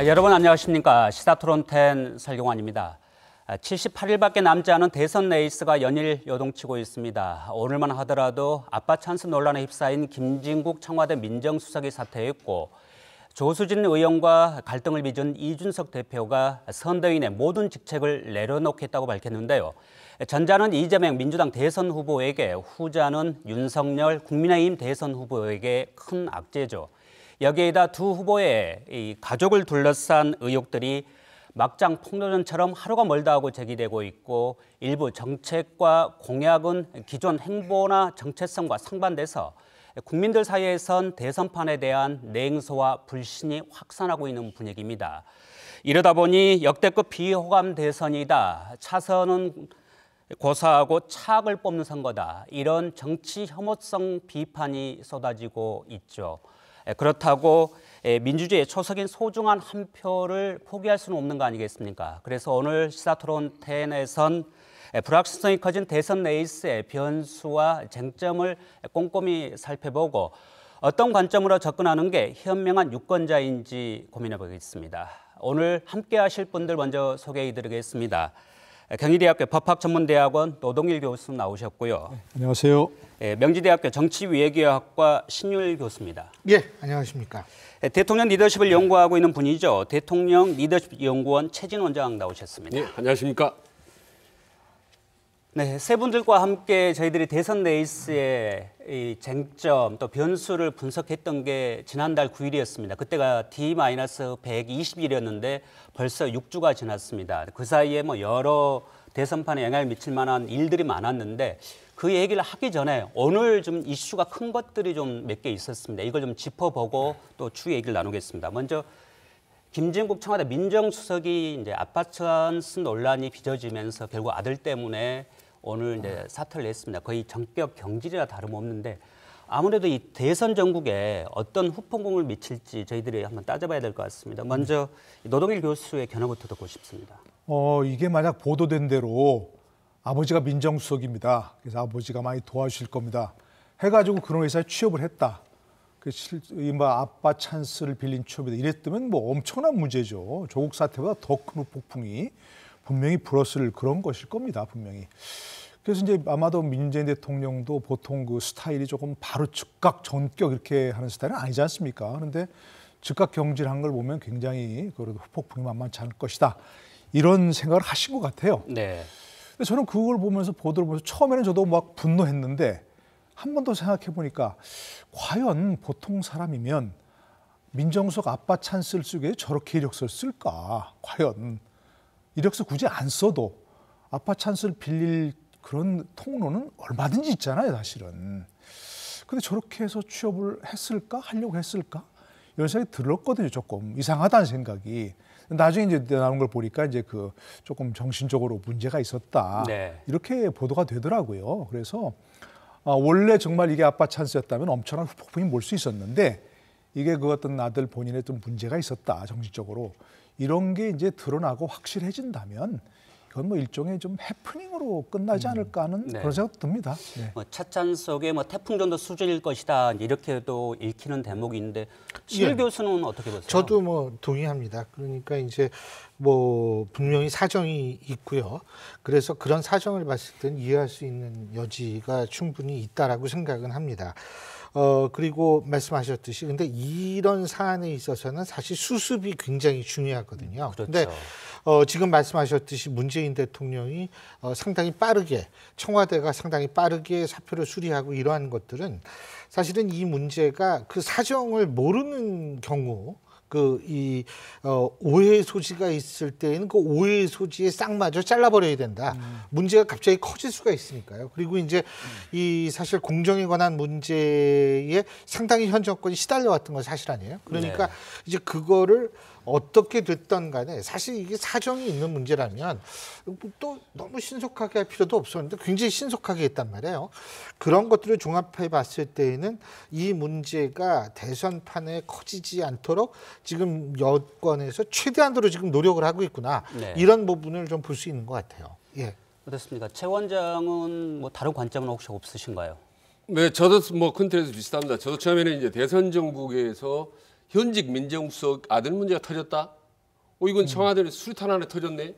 아, 여러분 안녕하십니까 시사토론텐 설경환입니다. 78일밖에 아, 남지 않은 대선 레이스가 연일 요동치고 있습니다. 오늘만 하더라도 아빠 찬스 논란에 휩싸인 김진국 청와대 민정수석이 사퇴했고 조수진 의원과 갈등을 빚은 이준석 대표가 선대인의 모든 직책을 내려놓겠다고 밝혔는데요. 전자는 이재명 민주당 대선 후보에게 후자는 윤석열 국민의힘 대선 후보에게 큰 악재죠. 여기에다 두 후보의 이 가족을 둘러싼 의혹들이 막장 폭로전처럼 하루가 멀다 하고 제기되고 있고 일부 정책과 공약은 기존 행보나 정체성과 상반돼서 국민들 사이에선 대선판에 대한 냉소와 불신이 확산하고 있는 분위기입니다. 이러다 보니 역대급 비호감 대선이다. 차선은 고사하고 차악을 뽑는 선거다. 이런 정치 혐오성 비판이 쏟아지고 있죠. 예, 그렇다고 예, 민주주의의 초석인 소중한 한 표를 포기할 수는 없는 거 아니겠습니까? 그래서 오늘 시사토론 10에선 예, 불확실성이 커진 대선 레이스의 변수와 쟁점을 꼼꼼히 살펴보고 어떤 관점으로 접근하는 게 현명한 유권자인지 고민해 보겠습니다. 오늘 함께 하실 분들 먼저 소개해 드리겠습니다. 경희대학교 법학전문대학원 노동일 교수 나오셨고요. 네, 안녕하세요. 예, 명지대학교 정치위교학과 신율 교수입니다. 예, 안녕하십니까. 예, 대통령 리더십을 연구하고 있는 분이죠. 대통령 리더십 연구원 최진 원장 나오셨습니다. 예, 안녕하십니까. 네, 세 분들과 함께 저희들이 대선 레이스의 이 쟁점 또 변수를 분석했던 게 지난달 9일이었습니다. 그때가 D-120일이었는데 벌써 6주가 지났습니다. 그 사이에 뭐 여러 대선판에 영향을 미칠 만한 일들이 많았는데 그 얘기를 하기 전에 오늘 좀 이슈가 큰 것들이 좀 몇 개 있었습니다. 이걸 좀 짚어보고 또 추후 얘기를 나누겠습니다. 먼저 김진국 청와대 민정수석이 이제 아파트한스 논란이 빚어지면서 결국 아들 때문에 오늘 이제 사퇴를 했습니다. 거의 정격 경질이라 다름없는데 아무래도 이 대선 전국에 어떤 후폭풍을 미칠지 저희들이 한번 따져봐야 될 것 같습니다. 먼저 노동일 교수의 견해부터 듣고 싶습니다. 어 이게 만약 보도된 대로 아버지가 민정수석입니다. 그래서 아버지가 많이 도와주실 겁니다. 해가지고 그런 회사에 취업을 했다. 그 실, 이뭐 아빠 찬스를 빌린 취업이다 이랬다면 뭐 엄청난 문제죠. 조국 사태보다 더 큰 폭풍이 분명히 불었을 그런 것일 겁니다. 분명히. 그래서 이제 아마도 민재 대통령도 보통 그 스타일이 조금 바로 즉각 전격 이렇게 하는 스타일은 아니지 않습니까? 그런데 즉각 경질한 걸 보면 굉장히 그래도 폭풍이 만만치 않을 것이다. 이런 생각을 하신 것 같아요. 네. 근데 저는 그걸 보면서 보도를 보면서 처음에는 저도 막 분노했는데 한번더 생각해 보니까 과연 보통 사람이면 민정석 아빠 찬스를 쓰기에 저렇게 이력서를 쓸까? 과연 이력서 굳이 안 써도 아빠 찬스를 빌릴 그런 통로는 얼마든지 있잖아요, 사실은. 근데 저렇게 해서 취업을 했을까? 하려고 했을까? 이런 생각이 들었거든요, 조금. 이상하다는 생각이. 나중에 이제 나온 걸 보니까 이제 그 조금 정신적으로 문제가 있었다. 네. 이렇게 보도가 되더라고요. 그래서 아, 원래 정말 이게 아빠 찬스였다면 엄청난 폭풍이 몰 수 있었는데 이게 그 어떤 아들 본인의 좀 문제가 있었다 정신적으로 이런 게 이제 드러나고 확실해진다면 그건 뭐 일종의 좀 해프닝으로 끝나지 음. 않을까 하는 네. 그런 생각 도 듭니다. 네. 뭐 찻잔 속에 뭐 태풍 정도 수준일 것이다 이렇게도 읽히는 대목이 있는데 실 예. 교수는 어떻게 보세요? 저도 뭐 동의합니다. 그러니까 이제 뭐 분명히 사정이 있고요. 그래서 그런 사정을 봤을 땐 이해할 수 있는 여지가 충분히 있다라고 생각은 합니다. 어, 그리고 말씀하셨듯이 근데 이런 사안에 있어서는 사실 수습이 굉장히 중요하거든요. 그렇죠. 근데 어, 지금 말씀하셨듯이 문재인 대통령이 어, 상당히 빠르게 청와대가 상당히 빠르게 사표를 수리하고 이러한 것들은 사실은 이 문제가 그 사정을 모르는 경우 그이 어, 오해 소지가 있을 때에는 그 오해 소지에 쌍마저 잘라버려야 된다. 음. 문제가 갑자기 커질 수가 있으니까요. 그리고 이제 음. 이 사실 공정에 관한 문제에 상당히 현 정권이 시달려왔던 건 사실 아니에요. 그러니까 네. 이제 그거를 어떻게 됐던 간에 사실 이게 사정이 있는 문제라면 또 너무 신속하게 할 필요도 없었는데 굉장히 신속하게 했단 말이에요. 그런 것들을 종합해 봤을 때에는 이 문제가 대선판에 커지지 않도록 지금 여권에서 최대한으로 지금 노력을 하고 있구나. 네. 이런 부분을 좀 볼 수 있는 것 같아요. 예. 그렇습니까? 최 원장은 뭐 다른 관점은 혹시 없으신가요? 네, 저도 뭐큰 틀에서 비슷합니다. 저도 처음에는 이제 대선 정국에서 현직 민정수석 아들 문제가 터졌다. 어 이건 청와대는 음. 수류탄 안에 터졌네.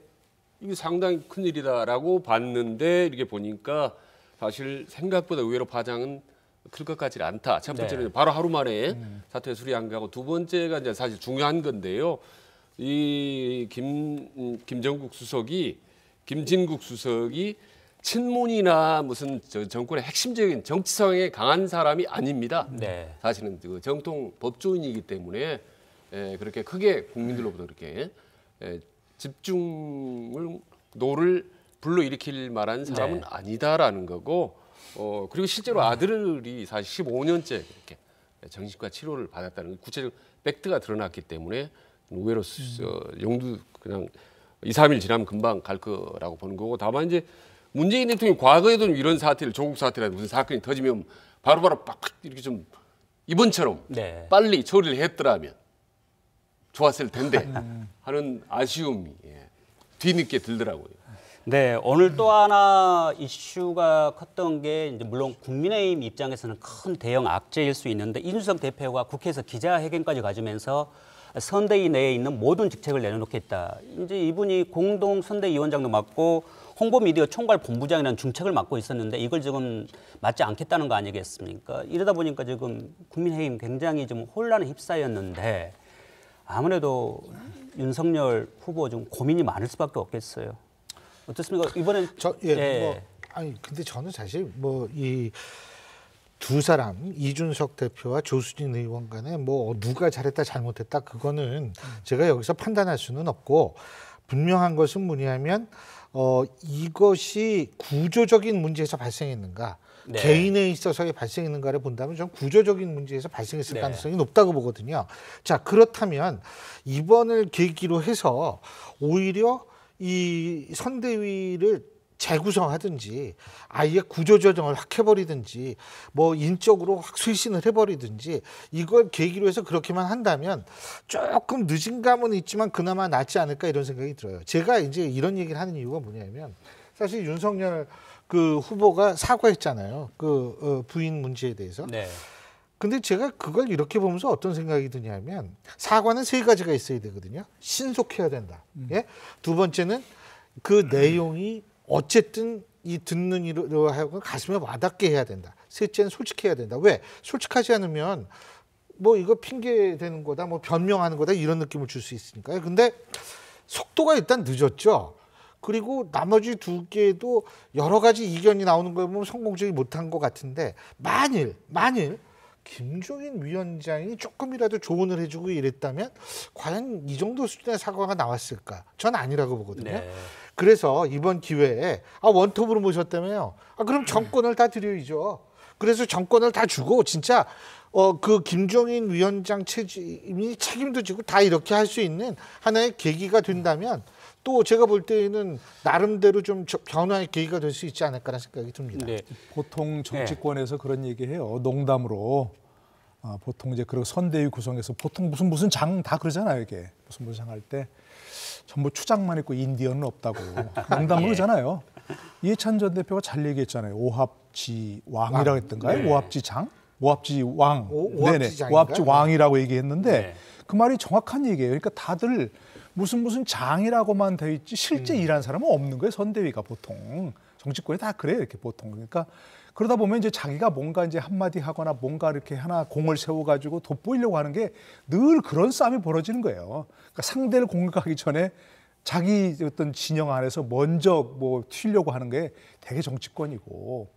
이게 상당히 큰 일이다라고 봤는데 이렇게 보니까 사실 생각보다 의외로 파장은 클 것 같지 않다. 첫 번째는 네. 바로 하루 만에 음. 사퇴 수리한 거고 두 번째가 이제 사실 중요한 건데요. 이 김 김정국 수석이 김진국 수석이 친문이나 무슨 저 정권의 핵심적인 정치 성에 강한 사람이 아닙니다. 네. 사실은 그 정통 법조인이기 때문에 에, 예, 그렇게 크게 국민들로부터 그렇게 에, 예, 집중을 노를 불러일으킬 만한 네. 사람은 네. 아니다라는 거고 어, 그리고 실제로 아들이 사실 15년째 이렇게 정신과 치료를 받았다는 그 구체적 팩트가 드러났기 때문에 의외로 음. 어, 용두 그냥 2, 3일 지나면 금방 갈 거라고 보는 거고 다만 이제 문재인 대통령 이 과거에도 이런 사태를 조국 사태라든 무슨 사건이 터지면 바로바로 바빡 이렇게 좀 이번처럼 네. 빨리 처리를 했더라면 좋았을 텐데 하는 아쉬움이 예. 뒤늦게 들더라고요. 네, 오늘 또 하나 이슈가 컸던 게 이제 물론 국민의힘 입장에서는 큰 대형 악재일 수 있는데 이준석 대표가 국회에서 기자회견까지 가지면서 선대위 내에 있는 모든 직책을 내려놓겠다. 이제 이분이 공동 선대위원장도 맡고 홍보미디어 총괄본부장이라는 중책을 맡고 있었는데 이걸 지금 맞지 않겠다는 거 아니겠습니까? 이러다 보니까 지금 국민의힘 굉장히 좀 혼란에 휩싸였는데 아무래도 윤석열 후보 좀 고민이 많을 수밖에 없겠어요. 어떻습니까? 이번엔 저 예, 예. 뭐, 아니 근데 저는 사실 뭐 이 두 사람 이준석 대표와 조수진 의원 간에 뭐 누가 잘했다 잘못했다 그거는 제가 여기서 판단할 수는 없고 분명한 것은 뭐냐면 어, 이것이 구조적인 문제에서 발생했는가 네. 개인에 있어서의 발생했는가를 본다면 좀 구조적인 문제에서 발생했을 네. 가능성이 높다고 보거든요. 자 그렇다면 이번을 계기로 해서 오히려 이 선대위를 재구성하든지 아예 구조조정을 확 해버리든지 뭐 인적으로 확 쇄신을 해버리든지 이걸 계기로 해서 그렇게만 한다면 조금 늦은 감은 있지만 그나마 낫지 않을까 이런 생각이 들어요. 제가 이제 이런 얘기를 하는 이유가 뭐냐면 사실 윤석열 그 후보가 사과했잖아요. 그 어, 부인 문제에 대해서. 네. 근데 제가 그걸 이렇게 보면서 어떤 생각이 드냐면 사과는 세 가지가 있어야 되거든요. 신속해야 된다. 음. 예? 두 번째는 그 내용이 어쨌든 이 듣는 이로 하여금 가슴에 와닿게 해야 된다. 셋째는 솔직해야 된다. 왜? 솔직하지 않으면 뭐 이거 핑계 되는 거다, 뭐 변명하는 거다 이런 느낌을 줄 수 있으니까요. 근데 속도가 일단 늦었죠. 그리고 나머지 두 개도 여러 가지 이견이 나오는 걸 보면 성공적이 못한 것 같은데 만일 만일 김종인 위원장이 조금이라도 조언을 해주고 이랬다면 과연 이 정도 수준의 사과가 나왔을까? 전 아니라고 보거든요. 네. 그래서 이번 기회에 아 원톱으로 모셨다며요. 아 그럼 네. 정권을 다 드려야죠. 그래서 정권을 다 주고 진짜 어 그 김종인 위원장 책임이 책임도 지고 다 이렇게 할 수 있는 하나의 계기가 된다면 또 제가 볼 때는 에 나름대로 좀 변화의 계기가 될 수 있지 않을까라는 생각이 듭니다. 네. 보통 네. 정치권에서 네. 그런 얘기해요. 농담으로 아, 보통 이제 그런 선대위 구성에서 보통 무슨 무슨 장 다 그러잖아요. 이게 무슨 무슨 장할때 전부 추장만 있고 인디언은 없다고 아, 농담을 하잖아요. 예. 이해찬 전 대표가 잘 얘기했잖아요. 오합지 왕이라고 했던가요? 네. 오합지 장? 오합지 왕. 오, 네네. 오합지 네. 왕이라고 얘기했는데 네. 그 말이 정확한 얘기예요. 그러니까 다들 무슨 무슨 장이라고만 돼 있지 실제 음. 일한 사람은 없는 거예요. 선대위가 보통 정치권에 다 그래요. 이렇게 보통. 그러니까 그러다 보면 이제 자기가 뭔가 이제 한마디 하거나 뭔가 이렇게 하나 공을 세워가지고 돋보이려고 하는 게 늘 그런 싸움이 벌어지는 거예요. 그러니까 상대를 공격하기 전에 자기 어떤 진영 안에서 먼저 뭐 튀려고 하는 게 되게 정치권이고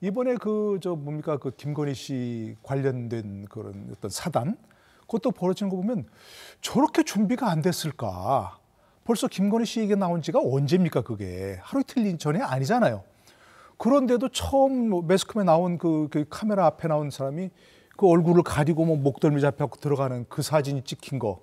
이번에 그 저 뭡니까 그 김건희 씨 관련된 그런 어떤 사단 그것도 벌어지는 거 보면 저렇게 준비가 안 됐을까 벌써 김건희 씨 얘기 나온 지가 언제입니까 그게 하루 틀린 전에 아니잖아요. 그런데도 처음 뭐 매스컴에 나온 그, 그 카메라 앞에 나온 사람이 그 얼굴을 가리고 뭐 목덜미 잡혀 들어가는 그 사진이 찍힌 거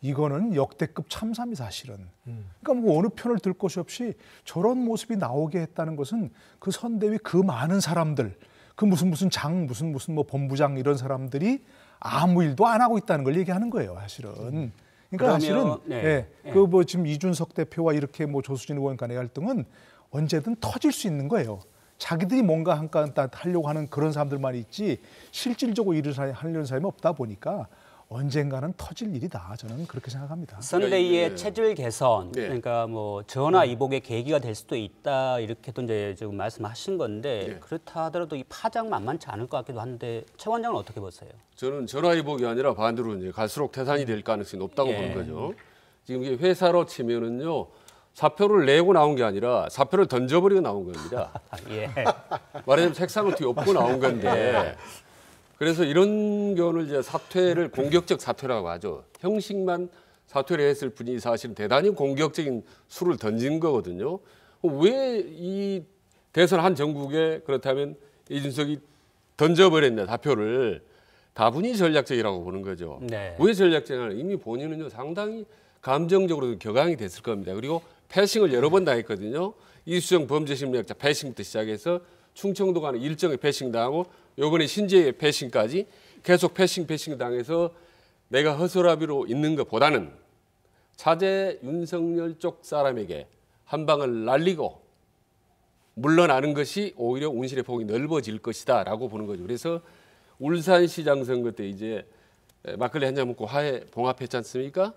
이거는 역대급 참사입니 사실은. 음. 그러니까 뭐 어느 편을 들 것이 없이 저런 모습이 나오게 했다는 것은 그 선대위 그 많은 사람들 그 무슨 무슨 장 무슨 무슨 뭐 본부장 이런 사람들이 아무 일도 안 하고 있다는 걸 얘기하는 거예요 사실은. 음. 그러니까 그러면, 사실은 네. 예, 네. 그뭐 지금 이준석 대표와 이렇게 뭐 조수진 의원 간의 갈등은 언제든 터질 수 있는 거예요. 자기들이 뭔가 한가한 하려고 하는 그런 사람들만 있지 실질적으로 일을 하려는 사람이 없다 보니까 언젠가는 터질 일이다. 저는 그렇게 생각합니다. 선대의 네. 그러니까 체질 개선, 네. 그러니까 뭐 전화 음. 이복의 계기가 될 수도 있다 이렇게도 이제 지금 말씀하신 건데 네. 그렇다 하더라도 이 파장 만만치 않을 것 같기도 한데 최 원장은 어떻게 보세요? 저는 전화 이복이 아니라 반대로 이제 갈수록 태산이 될 가능성이 높다고 예. 보는 거죠. 지금 이게 회사로 치면은요. 사표를 내고 나온 게 아니라 사표를 던져버리고 나온 겁니다. 아, 예. 말하자면 책상을 뒤엎고 나온 건데 예. 그래서 이런 경우는 이제 사퇴를 공격적 사퇴라고 하죠. 형식만 사퇴를 했을 뿐이 사실 대단히 공격적인 수를 던진 거거든요. 왜 이 대선 한 전국에 그렇다면 이준석이 던져버렸냐 사표를 다분히 전략적이라고 보는 거죠. 네. 왜 전략적이냐 이미 본인은 상당히 감정적으로 격앙이 됐을 겁니다. 그리고 패싱을 여러 번 당했거든요. 이수정 범죄심리학자 패싱부터 시작해서 충청도 가는 일정에 패싱 당하고 요번에 신재의 패싱까지 계속 패싱 패싱 당해서 내가 허술아비로 있는 것보다는 차제 윤석열 쪽 사람에게 한 방을 날리고 물러나는 것이 오히려 온실의 폭이 넓어질 것이다 라고 보는 거죠. 그래서 울산시장 선거 때 이제 막걸리 한 잔 먹고 화해 봉합했지 않습니까?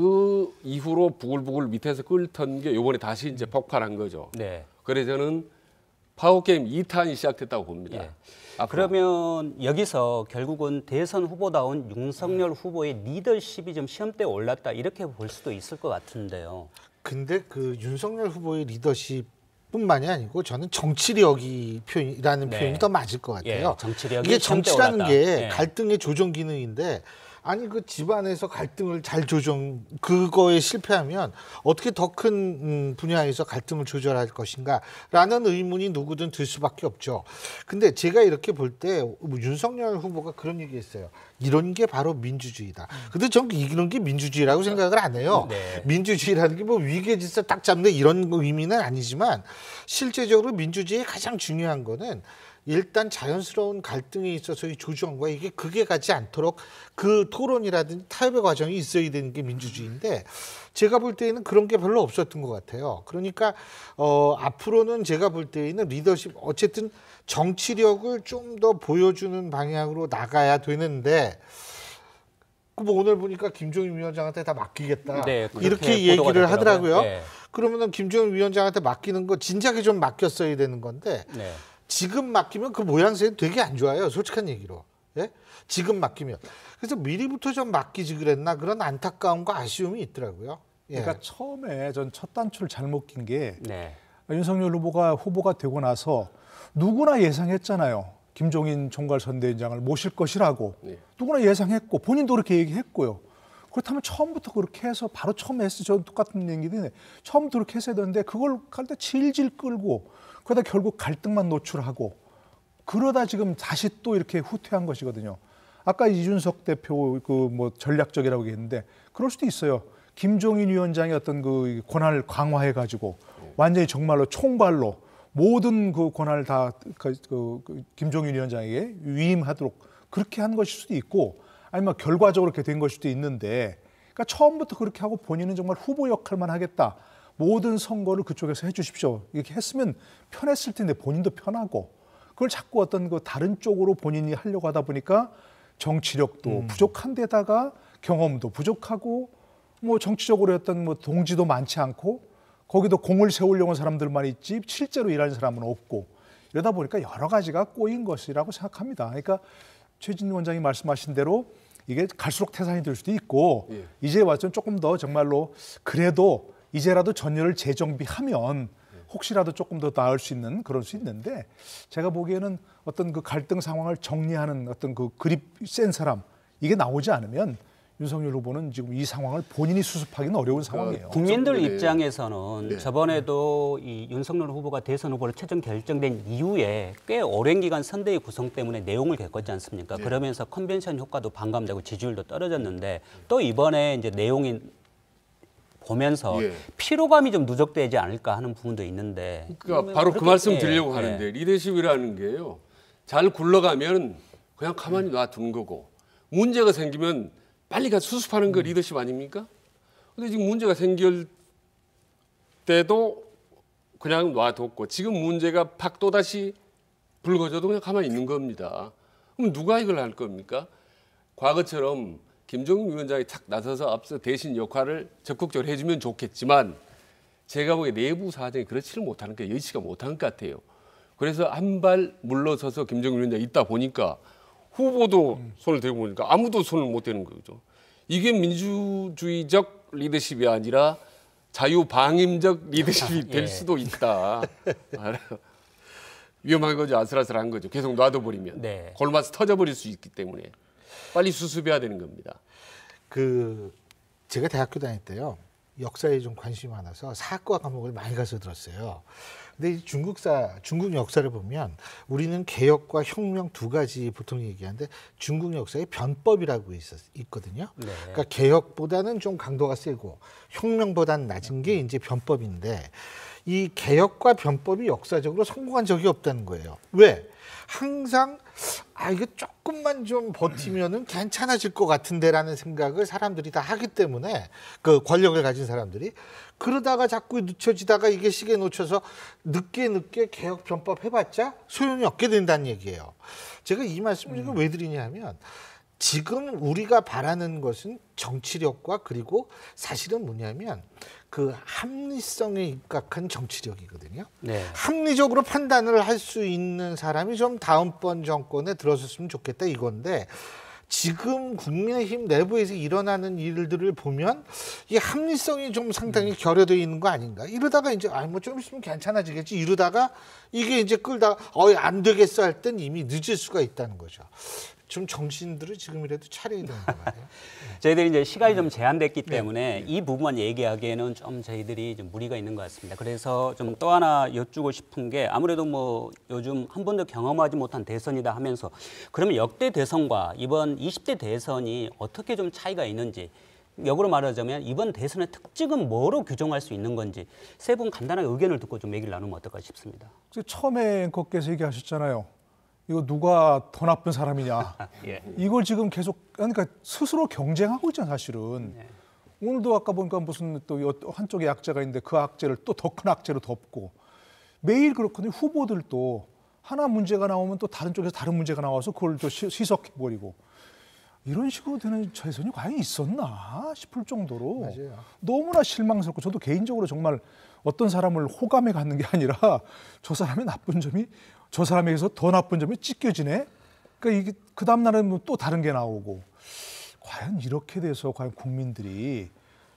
그 이후로 부글부글 밑에서 끓던 게 요번에 다시 이제 폭발한 거죠. 네. 그래서 저는 파워게임 2탄이 시작됐다고 봅니다. 예. 아, 그러면 여기서 결국은 대선 후보다운 윤석열 음. 후보의 리더십이 좀 시험대에 올랐다 이렇게 볼 수도 있을 것 같은데요. 근데 그 윤석열 후보의 리더십 뿐만이 아니고 저는 정치력이 표현이라는 네. 표현이 더 맞을 것 같아요. 예, 정치력 이게 정치라는 게 예. 갈등의 조정 기능인데 아니 그 집안에서 갈등을 잘 조정 그거에 실패하면 어떻게 더큰 음, 분야에서 갈등을 조절할 것인가라는 의문이 누구든 들 수밖에 없죠. 근데 제가 이렇게 볼 때 윤석열 후보가 그런 얘기했어요. 이런 게 바로 민주주의다. 근데 전 이런 게 민주주의라고 생각을 안 해요. 네. 민주주의라는 게 뭐 위계 질서 딱 잡는 이런 의미는 아니지만 실제적으로 민주주의의 가장 중요한 거는 일단 자연스러운 갈등이 있어서 의 조정과 이게 극에 가지 않도록 그 토론이라든지 타협의 과정이 있어야 되는 게 민주주의인데 제가 볼 때에는 그런 게 별로 없었던 것 같아요. 그러니까 어 앞으로는 제가 볼 때에는 리더십 어쨌든 정치력을 좀 더 보여주는 방향으로 나가야 되는데 그뭐 오늘 보니까 김종인 위원장한테 다 맡기겠다 네, 이렇게 얘기를 하더라고요. 네. 그러면은 김종인 위원장한테 맡기는 거 진작에 좀 맡겼어야 되는 건데 네. 지금 맡기면 그 모양새 되게 안 좋아요. 솔직한 얘기로. 예? 지금 맡기면. 그래서 미리부터 좀 맡기지 그랬나 그런 안타까움과 아쉬움이 있더라고요. 예. 그러니까 처음에 전 첫 단추를 잘못 낀게 네. 윤석열 후보가 후보가 되고 나서 누구나 예상했잖아요. 김종인 총괄 선대위원장을 모실 것이라고 네. 누구나 예상했고 본인도 그렇게 얘기했고요. 그렇다면 처음부터 그렇게 해서 바로 처음에 했어. 저 똑같은 얘기인데 처음부터 그렇게 했어야 되는데 그걸 갈 때 질질 끌고 그러다 결국 갈등만 노출하고 그러다 지금 다시 또 이렇게 후퇴한 것이거든요. 아까 이준석 대표 그 뭐 전략적이라고 했는데 그럴 수도 있어요. 김종인 위원장의 어떤 그 권한을 강화해 가지고 완전히 정말로 총괄로 모든 그 권한을 다 그, 그, 그, 김종인 위원장에게 위임하도록 그렇게 한 것일 수도 있고 아니면 결과적으로 이렇게 된 것일 수도 있는데 그러니까 처음부터 그렇게 하고 본인은 정말 후보 역할만 하겠다. 모든 선거를 그쪽에서 해주십시오. 이렇게 했으면 편했을 텐데 본인도 편하고 그걸 자꾸 어떤 그 다른 쪽으로 본인이 하려고 하다 보니까 정치력도 음. 부족한 데다가 경험도 부족하고 뭐 정치적으로 어떤 뭐 동지도 많지 않고 거기도 공을 세우려는 사람들만 있지 실제로 일하는 사람은 없고 이러다 보니까 여러 가지가 꼬인 것이라고 생각합니다. 그러니까 최진 원장이 말씀하신 대로 이게 갈수록 태산이 될 수도 있고 예. 이제 와서 조금 더 정말로 그래도 이제라도 전열을 재정비하면 혹시라도 조금 더 나을 수 있는 그럴 수 있는데 제가 보기에는 어떤 그 갈등 상황을 정리하는 어떤 그 그립 센 사람 이게 나오지 않으면 윤석열 후보는 지금 이 상황을 본인이 수습하기는 어려운 상황이에요. 그러니까 국민들 입장에서는 네. 저번에도 이 윤석열 후보가 대선 후보로 최종 결정된 이후에 꽤 오랜 기간 선대위 구성 때문에 내용을 겪었지 않습니까? 네. 그러면서 컨벤션 효과도 반감되고 지지율도 떨어졌는데 또 이번에 이제 내용이 보면서 예. 피로감이 좀 누적되지 않을까 하는 부분도 있는데 그러니까 바로 그 말씀 예. 드리려고 예. 하는데 리더십이라는 게요 잘 굴러가면 그냥 가만히 음. 놔둔 거고 문제가 생기면 빨리 가 수습하는 거 그 음. 리더십 아닙니까? 근데 지금 문제가 생길 때도 그냥 놔뒀고 지금 문제가 팍 또다시 불거져도 그냥 가만히 있는 겁니다. 그럼 누가 이걸 할 겁니까? 과거처럼 김종인 위원장이 착 나서서 앞서 대신 역할을 적극적으로 해주면 좋겠지만 제가 보기에 내부 사정이 그렇지를 못하는 게 여의치가 못한 것 같아요. 그래서 한 발 물러서서 김정일 위원장 있다 보니까 후보도 손을 대고 보니까 아무도 손을 못 대는 거죠. 이게 민주주의적 리더십이 아니라 자유방임적 리더십이 예. 될 예. 수도 있다. 위험한 거죠. 아슬아슬한 거죠. 계속 놔둬버리면. 네. 골마서 터져버릴 수 있기 때문에. 빨리 수습해야 되는 겁니다. 그 제가 대학교 다닐 때요. 역사에 좀 관심이 많아서 사과 학 과목을 많이 가서 들었어요. 근데 중국사 중국 역사를 보면 우리는 개혁과 혁명 두 가지 보통 얘기하는데 중국 역사에 변법이라고 있었, 있거든요. 네. 그러니까 개혁보다는 좀 강도가 세고 혁명보다는 낮은 게 이제 변법인데 이 개혁과 변법이 역사적으로 성공한 적이 없다는 거예요. 왜? 항상 아 이거 조금만 좀 버티면은 괜찮아질 것 같은데라는 생각을 사람들이 다 하기 때문에 그 권력을 가진 사람들이 그러다가 자꾸 늦춰지다가 이게 시계 놓쳐서 늦게 늦게 개혁 변법 해봤자 소용이 없게 된다는 얘기예요. 제가 이 말씀을 지왜 음. 드리냐면 지금 우리가 바라는 것은 정치력과 그리고 사실은 뭐냐면 그 합리성에 입각한 정치력이거든요. 네. 합리적으로 판단을 할 수 있는 사람이 좀 다음번 정권에 들어섰으면 좋겠다 이건데 지금 국민의힘 내부에서 일어나는 일들을 보면 이 합리성이 좀 상당히 음. 결여되어 있는 거 아닌가. 이러다가 이제 아뭐좀 있으면 괜찮아지겠지. 이러다가 이게 이제 끌다가 어이 안 되겠어 할 땐 이미 늦을 수가 있다는 거죠. 좀 정신들을 지금이라도 차려야 되는 거 같아요. 저희들이 이제 시간이 좀 네. 제한됐기 네. 때문에 네. 이 부분만 얘기하기에는 좀 저희들이 좀 무리가 있는 것 같습니다. 그래서 좀 또 하나 여쭈고 싶은 게 아무래도 뭐 요즘 한 번도 경험하지 못한 대선이다 하면서 그러면 역대 대선과 이번 20대 대선이 어떻게 좀 차이가 있는지 역으로 말하자면 이번 대선의 특징은 뭐로 규정할 수 있는 건지 세 분 간단하게 의견을 듣고 좀 얘기를 나누면 어떨까 싶습니다. 그 처음에 앵커께서 얘기하셨잖아요. 이거 누가 더 나쁜 사람이냐. 예. 이걸 지금 계속 그러니까 스스로 경쟁하고 있잖아 사실은. 예. 오늘도 아까 보니까 무슨 또 한쪽에 약자가 있는데 그 악재를 또 더 큰 악재로 덮고 매일 그렇거든요. 후보들도 하나 문제가 나오면 또 다른 쪽에서 다른 문제가 나와서 그걸 또 시석해 버리고 이런 식으로 되는 재선이 과연 있었나 싶을 정도로 맞아요. 너무나 실망스럽고 저도 개인적으로 정말 어떤 사람을 호감에 갖는 게 아니라 저 사람의 나쁜 점이 저 사람에게서 더 나쁜 점이 찢겨지네. 그러니까 이게 그 다음 날에또 뭐 다른 게 나오고 과연 이렇게 돼서 과연 국민들이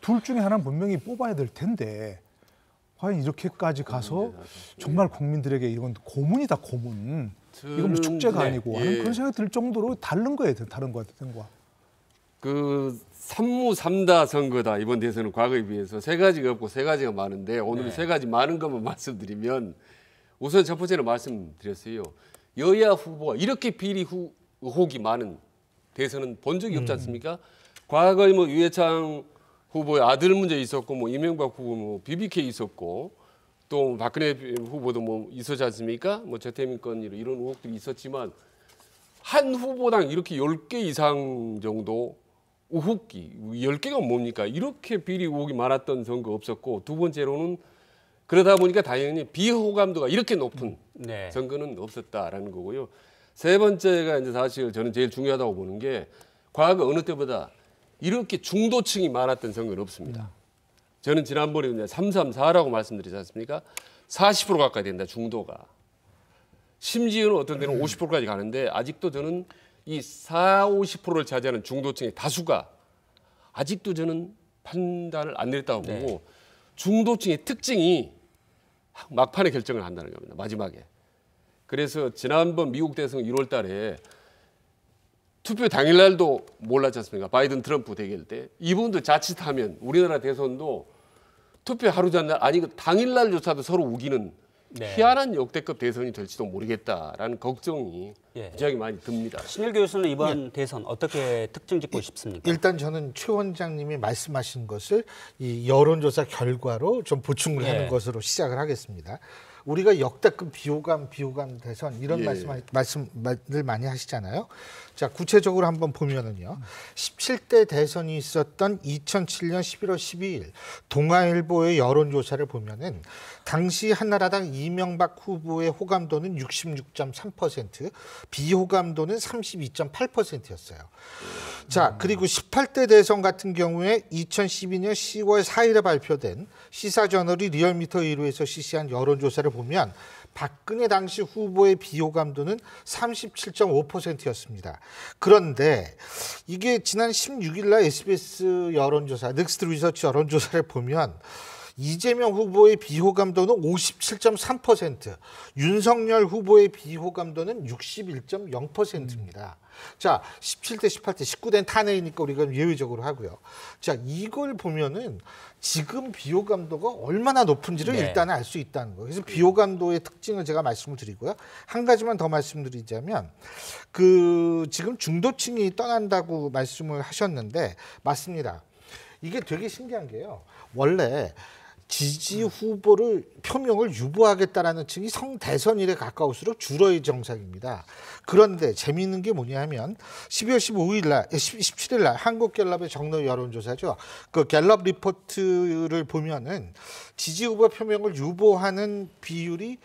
둘 중에 하나 분명히 뽑아야 될 텐데 과연 이렇게까지 가서 정말 예. 국민들에게 이건 고문이다 고문. 이건 뭐 축제가 네, 아니고 하는 예. 그런 생각이 들 정도로 다른 거예요, 다른 거 같은 거. 그 삼무삼다 선거다 이번 대선은 과거에 비해서 세 가지가 없고 세 가지가 많은데 오늘 네. 세 가지 많은 것만 말씀드리면 우선 첫 번째로 말씀드렸어요. 여야 후보가 이렇게 비리 후, 의혹이 많은 대선은 본 적이 없지 음. 않습니까? 음. 과거에 뭐 유해창 후보의 아들 문제 있었고 뭐 이명박 후보 뭐 BBK 있었고 또 박근혜 후보도 뭐 있었지 않습니까? 뭐 재태민 건 이런 의혹들이 있었지만 한 후보당 이렇게 열 개 이상 정도 의혹이 열개가 뭡니까? 이렇게 비리 의혹이 많았던 선거 없었고 두 번째로는 그러다 보니까 당연히 비호감도가 이렇게 높은 음, 네. 선거는 없었다라는 거고요. 세 번째가 이제 사실 저는 제일 중요하다고 보는 게 과거 어느 때보다 이렇게 중도층이 많았던 선거는 없습니다. 음. 저는 지난번에 이제 334라고 말씀드리지 않습니까? 40% 가까이 된다 중도가. 심지어는 어떤 데는 50%까지 가는데 아직도 저는 이 4, 50%를 차지하는 중도층의 다수가 아직도 저는 판단을 안 내렸다고 네. 보고 네. 중도층의 특징이 막판에 결정을 한다는 겁니다. 마지막에. 그래서 지난번 미국 대선 1월 달에 투표 당일날도 몰랐지 않습니까? 바이든 트럼프 대결 때. 이분도 자칫하면 우리나라 대선도 투표 하루 전날 아니 그 당일날조차도 서로 우기는 네. 희한한 역대급 대선이 될지도 모르겠다라는 걱정이 예. 무지하게 많이 듭니다. 신일 교수는 이번 예. 대선 어떻게 특징 짓고 싶습니까? 일단 저는 최 원장님이 말씀하신 것을 이 여론조사 결과로 좀 보충을 예. 하는 것으로 시작을 하겠습니다. 우리가 역대급 비호감 비호감 대선 이런 말 예. 말씀을 많이 하시잖아요. 자, 구체적으로 한번 보면은요. 17대 대선이 있었던 2007년 11월 12일 동아일보의 여론조사를 보면은 당시 한나라당 이명박 후보의 호감도는 66.3%, 비호감도는 32.8%였어요. 자, 음. 그리고 18대 대선 같은 경우에 2012년 10월 4일에 발표된 시사저널이 리얼미터 1호에서 실시한 여론조사를 보면 박근혜 당시 후보의 비호감도는 37.5%였습니다. 그런데 이게 지난 16일 날 SBS 여론조사, 넥스트 리서치 여론조사를 보면 이재명 후보의 비호감도는 57.3%, 윤석열 후보의 비호감도는 61.0%입니다. 자, 17대, 18대, 19대는 탄핵이니까 우리가 예외적으로 하고요. 자, 이걸 보면은 지금 비호감도가 얼마나 높은지를 네. 일단알 수 있다는 거예요. 그래서 음. 비호감도의 특징을 제가 말씀을 드리고요. 한 가지만 더 말씀드리자면 그 지금 중도층이 떠난다고 말씀을 하셨는데 맞습니다. 이게 되게 신기한 게요. 원래 지지 후보를 표명을 유보하겠다라는 층이 성대선 일에 가까울수록 줄어의 정상입니다. 그런데 재미있는 게 뭐냐 하면 12월 15일 날, 17일 날 한국갤럽의 정례 여론조사죠. 그 갤럽 리포트를 보면은 지지 후보 표명을 유보하는 비율이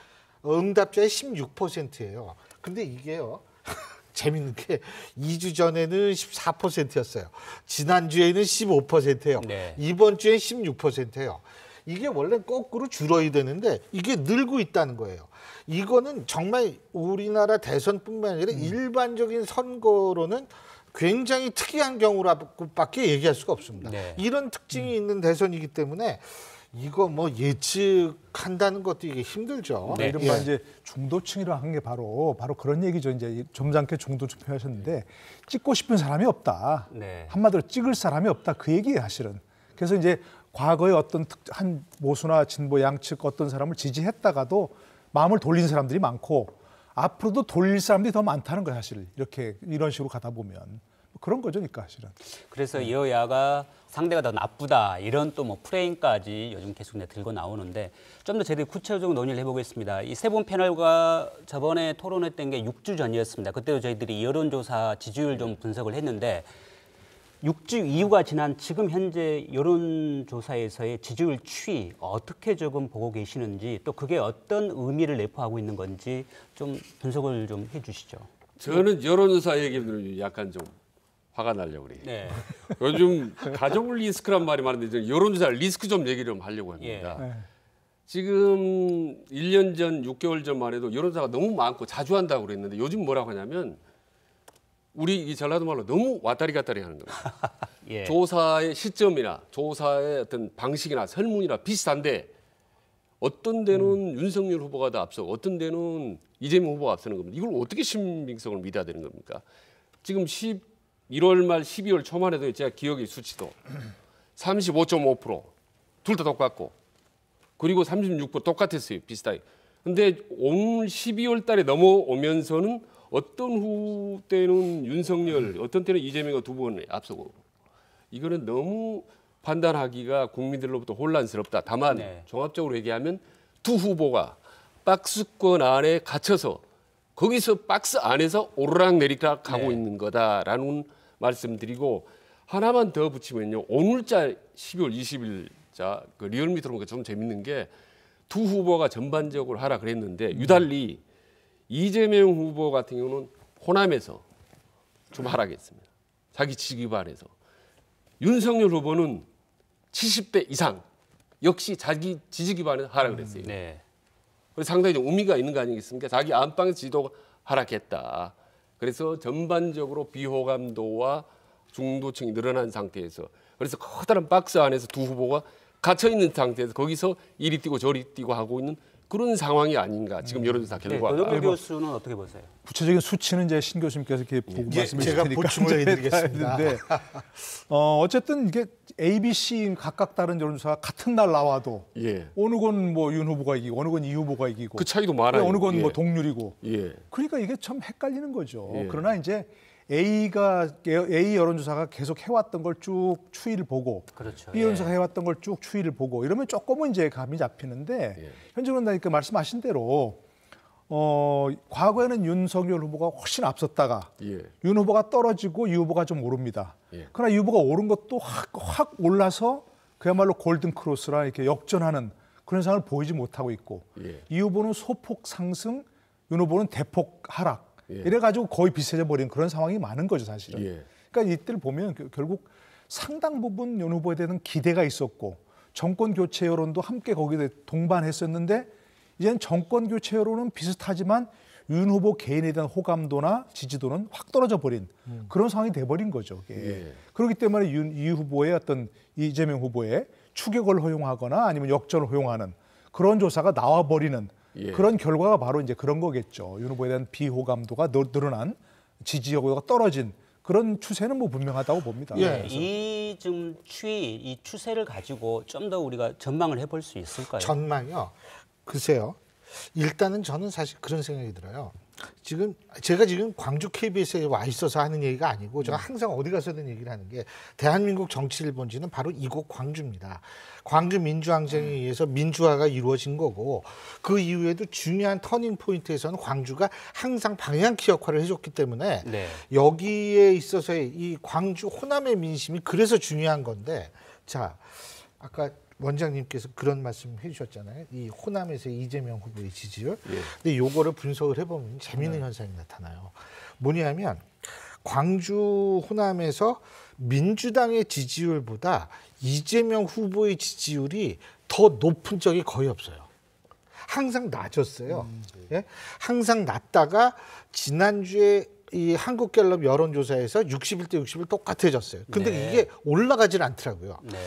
응답자의 16%예요. 근데 이게요. 재밌는 게 2주 전에는 14%였어요. 지난주에는 15%예요. 네. 이번 주에 16%예요. 이게 원래 거꾸로 줄어야 되는데 이게 늘고 있다는 거예요. 이거는 정말 우리나라 대선뿐만 아니라 음. 일반적인 선거로는 굉장히 특이한 경우라고밖에 얘기할 수가 없습니다. 네. 이런 특징이 음. 있는 대선이기 때문에 이거 뭐 예측한다는 것도 이게 힘들죠. 네. 네 이른바 예. 이제 중도층이라 한게 바로 바로 그런 얘기죠. 이제 점잖게 중도층 표현하셨는데 찍고 싶은 사람이 없다. 네. 한마디로 찍을 사람이 없다. 그 얘기예요, 사실은. 그래서 이제 과거에 어떤 특, 한 모수나 진보 양측 어떤 사람을 지지했다가도 마음을 돌린 사람들이 많고 앞으로도 돌릴 사람들이 더 많다는 거예 사실 이렇게 이런 식으로 가다 보면 뭐 그런 거죠, 그니까 사실은. 그래서 네. 여야가 상대가 더 나쁘다 이런 또 뭐 프레임까지 요즘 계속 들고 나오는데 좀 더 제대로 구체적으로 논의를 해보겠습니다. 이세분 패널과 저번에 토론했던 게 6주 전이었습니다. 그때도 저희들이 여론조사 지지율 좀 분석을 했는데 육주 이후가 지난 지금 현재 여론조사에서의 지지율 추이 어떻게 조금 보고 계시는지 또 그게 어떤 의미를 내포하고 있는 건지 좀 분석을 좀 해주시죠. 저는 여론조사 얘기는 약간 좀 화가 날려고 그래요. 네. 요즘 가족 리스크란 말이 많은데 여론조사 리스크 좀 얘기를 좀 하려고 합니다. 예. 네. 지금 1년 전, 6개월 전만 해도 여론조사가 너무 많고 자주 한다고 그랬는데 요즘 뭐라고 하냐면 우리 이 전라도 말로 너무 왔다리 갔다리 하는 겁니다. 예. 조사의 시점이나 조사의 어떤 방식이나 설문이나 비슷한데 어떤 데는 음. 윤석열 후보가 더 앞서 어떤 데는 이재명 후보가 앞서는 겁니다. 이걸 어떻게 신빙성을 믿어야 되는 겁니까? 지금 11월 말 12월 초만 해도 제가 기억이 수치도 35.5%둘 다 똑같고 그리고 36% 똑같았어요. 비슷하게. 근데 올 12월 달에 넘어오면서는 어떤 후 때는 윤석열, 어떤 때는 이재명이 두번 앞서고 이거는 너무 판단하기가 국민들로부터 혼란스럽다. 다만 네. 종합적으로 얘기하면 두 후보가 박스권 안에 갇혀서 거기서 박스 안에서 오르락 내리락 하고 네. 있는 거다라는 말씀드리고 하나만 더 붙이면요. 오늘자 12월 20일 자그 리얼미터로 보니까 좀 재밌는 게 두 후보가 전반적으로 하라 그랬는데 네. 유달리 이재명 후보 같은 경우는 호남에서 좀 하락했습니다. 자기 지기반에서 윤석열 후보는 70대 이상 역시 자기 지지 기반에서 하락을 음, 했어요. 네. 그래서 상당히 좀 의미가 있는 거 아니겠습니까? 자기 안방 지도 하락했다. 그래서 전반적으로 비호감도와 중도층이 늘어난 상태에서 그래서 커다란 박스 안에서 두 후보가 갇혀 있는 상태에서 거기서 이리 뛰고 저리 뛰고 하고 있는 그런 상황이 아닌가 지금 음. 여론조사 결과 네, 노 네, 뭐 교수는 어떻게 보세요? 구체적인 수치는 이제 신 교수님께서 이렇게 예, 말씀해 주실 니까 보충을 해드리겠습니다. 어, 어쨌든 이게 A, B, C 각각 다른 여론조사 같은 날 나와도 예. 어느 건 뭐 윤 후보가 이기고 어느 건 이 후보가 이기고 그 차이도 많아요. 네, 어느 건뭐 예. 동률이고. 예. 그러니까 이게 참 헷갈리는 거죠. 예. 그러나 이제 A가 A 여론조사가 계속 해왔던 걸 쭉 추이를 보고 그렇죠. B 예. 여론조사가 예. 해왔던 걸 쭉 추이를 보고 이러면 조금은 이제 감이 잡히는데 예. 현재 그런다니까 말씀하신 대로 어, 과거에는 윤석열 후보가 훨씬 앞섰다가 예. 윤 후보가 떨어지고 유 후보가 좀 오릅니다. 예. 그러나 유 후보가 오른 것도 확, 확 올라서 그야말로 골든 크로스라 이렇게 역전하는 그런 상황을 보이지 못하고 있고 예. 이 후보는 소폭 상승, 윤 후보는 대폭 하락. 예. 이래가지고 거의 비슷해져 버린 그런 상황이 많은 거죠 사실은. 예. 그러니까 이때를 보면 결국 상당 부분 윤 후보에 대한 기대가 있었고 정권 교체 여론도 함께 거기에 동반했었는데 이제는 정권 교체 여론은 비슷하지만 윤 후보 개인에 대한 호감도나 지지도는 확 떨어져 버린 음. 그런 상황이 돼버린 거죠. 예. 그렇기 때문에 윤, 이 후보의 어떤 이재명 후보의 추격을 허용하거나 아니면 역전을 허용하는 그런 조사가 나와버리는 예. 그런 결과가 바로 이제 그런 거겠죠. 윤 후보에 대한 비호감도가 늘어난 지지여부가 떨어진 그런 추세는 뭐 분명하다고 봅니다. 예. 이좀 추이, 이 추세를 가지고 좀 더 우리가 전망을 해볼 수 있을까요? 전망요? 글쎄요. 일단은 저는 사실 그런 생각이 들어요. 지금 제가 지금 광주 KBS에 와 있어서 하는 얘기가 아니고 제가 네. 항상 어디 가서든 얘기를 하는 게 대한민국 정치를 본지는 바로 이곳 광주입니다. 광주 민주항쟁에 네. 의해서 민주화가 이루어진 거고 그 이후에도 중요한 터닝 포인트에서는 광주가 항상 방향키 역할을 해줬기 때문에 네. 여기에 있어서의 이 광주 호남의 민심이 그래서 중요한 건데 자 아까 원장님께서 그런 말씀 해주셨잖아요. 이 호남에서 이재명 후보의 지지율. 예. 근데 요거를 분석을 해보면 재미있는 네. 현상이 나타나요. 뭐냐면 광주 호남에서 민주당의 지지율보다 이재명 후보의 지지율이 더 높은 적이 거의 없어요. 항상 낮았어요. 음, 네. 예? 항상 낮다가 지난주에 이 한국갤럽 여론조사에서 61대 60을 똑같아졌어요. 근데 네. 이게 올라가질 않더라고요. 네.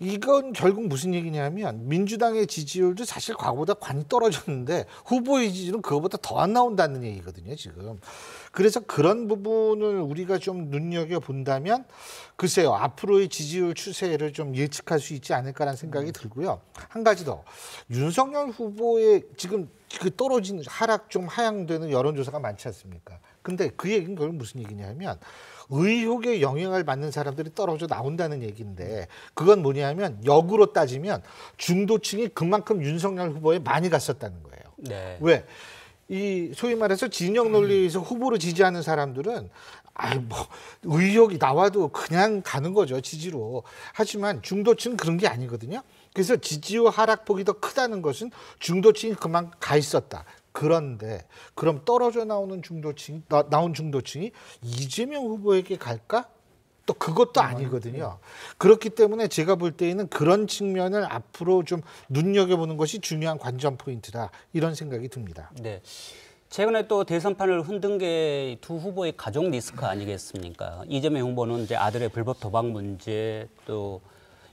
이건 결국 무슨 얘기냐면 민주당의 지지율도 사실 과거보다 많이 떨어졌는데 후보의 지지율은 그거보다 더 안 나온다는 얘기거든요 지금 그래서 그런 부분을 우리가 좀 눈여겨 본다면 글쎄요 앞으로의 지지율 추세를 좀 예측할 수 있지 않을까라는 생각이 음. 들고요 한 가지 더 윤석열 후보의 지금 그 떨어진 하락 좀 하향되는 여론조사가 많지 않습니까 근데 그 얘기는 결국 무슨 얘기냐면 의혹의 영향을 받는 사람들이 떨어져 나온다는 얘기인데 그건 뭐냐면 역으로 따지면 중도층이 그만큼 윤석열 후보에 많이 갔었다는 거예요. 네. 왜? 이 소위 말해서 진영 논리에서 음. 후보를 지지하는 사람들은 아이 뭐 의혹이 나와도 그냥 가는 거죠 지지로 하지만 중도층 그런 게 아니거든요 그래서 지지율 하락폭이 더 크다는 것은 중도층이 그만 가 있었다 그런데 그럼 떨어져 나오는 중도층 나, 나온 중도층이 이재명 후보에게 갈까? 또 그것도 음, 아니거든요. 네. 그렇기 때문에 제가 볼 때에는 그런 측면을 앞으로 좀 눈여겨보는 것이 중요한 관전 포인트다. 이런 생각이 듭니다. 네. 최근에 또 대선판을 흔든 게 두 후보의 가족 리스크 아니겠습니까? 이재명 후보는 이제 아들의 불법 도박 문제 또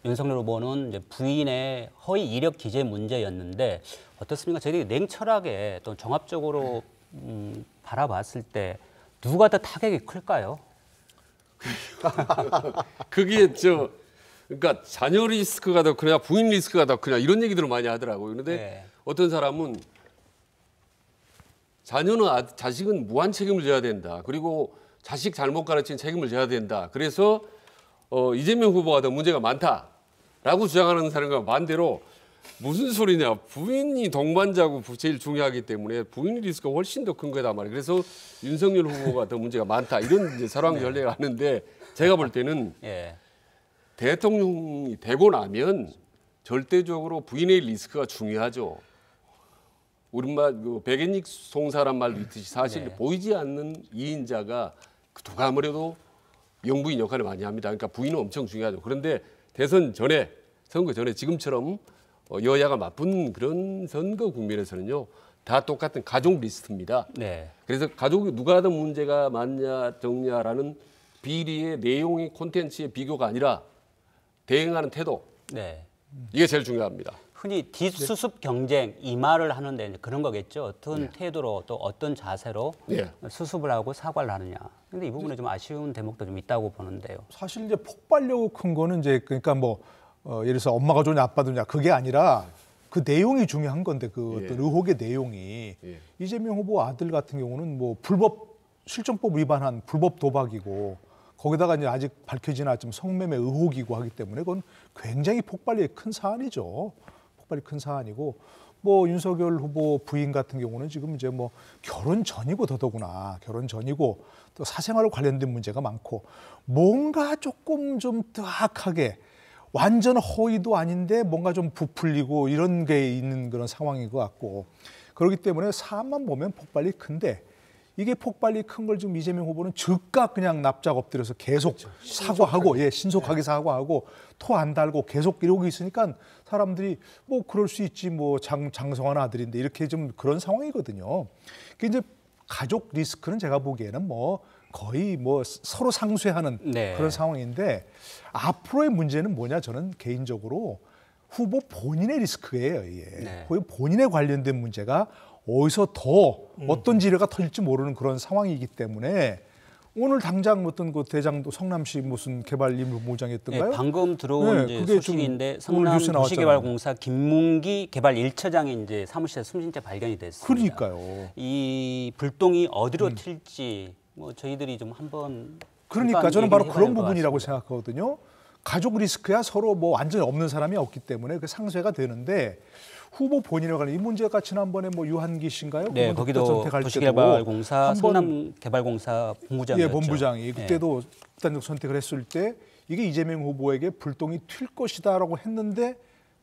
윤석열 후보는 이제 부인의 허위 이력 기재 문제였는데 어떻습니까? 저희들이 냉철하게 또 종합적으로 음, 바라봤을 때 누가 더 타격이 클까요? 그게 저 그러니까 자녀 리스크가 더 크냐 부인 리스크가 더 크냐 이런 얘기들을 많이 하더라고요. 그런데 네. 어떤 사람은 자녀는 아, 자식은 무한 책임을 져야 된다. 그리고 자식 잘못 가르친 책임을 져야 된다. 그래서 어, 이재명 후보가 더 문제가 많다. 라고 주장하는 사람과 반대로 무슨 소리냐 부인이 동반자고 제일 중요하기 때문에 부인 리스크가 훨씬 더 큰 거다 말이에요 그래서 윤석열 후보가 더 문제가 많다 이런 이제 사랑 연례가 네. 하는데 제가 볼 때는 예. 대통령이 되고 나면 절대적으로 부인의 리스크가 중요하죠 우리말 그 백엔익 송사란 말도 있듯이 사실 네. 보이지 않는 이인자가 그 누가 아무래도 영부인 역할을 많이 합니다. 그러니까 부인은 엄청 중요하죠. 그런데 대선 전에 선거 전에 지금처럼 어, 여야가 맞붙 그런 선거 국면에서는요 다 똑같은 가족 리스트입니다. 네. 그래서 가족 이 누가 더 문제가 많냐 적냐라는 비리의 내용의 콘텐츠의 비교가 아니라 대응하는 태도, 네. 이게 제일 중요합니다. 흔히 뒷수습 경쟁 이 말을 하는데 그런 거겠죠. 어떤 예. 태도로 또 어떤 자세로 예. 수습을 하고 사과를 하느냐. 근데 이 부분에 예. 좀 아쉬운 대목도 좀 있다고 보는데요. 사실 이제 폭발력이 큰 거는 이제 그러니까 뭐 어, 예를 들어서 엄마가 좋냐 아빠가 좋냐 그게 아니라 그 내용이 중요한 건데 그 예. 어떤 의혹의 내용이 예. 이재명 후보 아들 같은 경우는 뭐 불법 실정법 위반한 불법 도박이고 거기다가 이제 아직 밝혀지는 않지만 성매매 의혹이고 하기 때문에 그건 굉장히 폭발력이 큰 사안이죠. 폭발이 큰 사안이고 뭐 윤석열 후보 부인 같은 경우는 지금 이제 뭐 결혼 전이고 더더구나 결혼 전이고 또 사생활 관련된 문제가 많고 뭔가 조금 좀 뜨악하게 완전 허위도 아닌데 뭔가 좀 부풀리고 이런 게 있는 그런 상황인 것 같고 그렇기 때문에 사안만 보면 폭발이 큰데 이게 폭발이 큰 걸 지금 이재명 후보는 즉각 그냥 납작 엎드려서 계속 그렇죠. 사과하고 신속하게. 예 신속하게 네. 사과하고 토 안 달고 계속 이러고 있으니까 사람들이 뭐 그럴 수 있지 뭐 장, 장성한 아들인데 이렇게 좀 그런 상황이거든요. 그 이제 가족 리스크는 제가 보기에는 뭐 거의 뭐 서로 상쇄하는 네. 그런 상황인데 앞으로의 문제는 뭐냐 저는 개인적으로 후보 본인의 리스크예요. 예. 네. 본인에 관련된 문제가 어디서 더 음. 어떤 지뢰가 터질지 모르는 그런 상황이기 때문에 오늘 당장 어떤 그 대장도 성남시 무슨 개발 임무 모장했던가요? 예, 네, 방금 들어온 네, 이제 소식인데 성남 도시개발공사 김문기 개발 일처장이 이제 사무실에 숨진 채 발견이 됐습니다. 그러니까요. 이 불똥이 어디로 음. 튈지 뭐 저희들이 좀 한번 그러니까 저는 바로 그런 부분이라고 생각하거든요. 가족 리스크야 서로 뭐 완전히 없는 사람이 없기 때문에 그 상쇄가 되는데 후보 본인에 관한 이 문제가 지난번에 뭐 유한기 씨인가요? 네, 거기도 도시개발공사, 성남개발공사 본부장이었죠. 예, 본부장이 네. 그때도 예. 단적 선택을 했을 때 이게 이재명 후보에게 불똥이 튈 것이다라고 했는데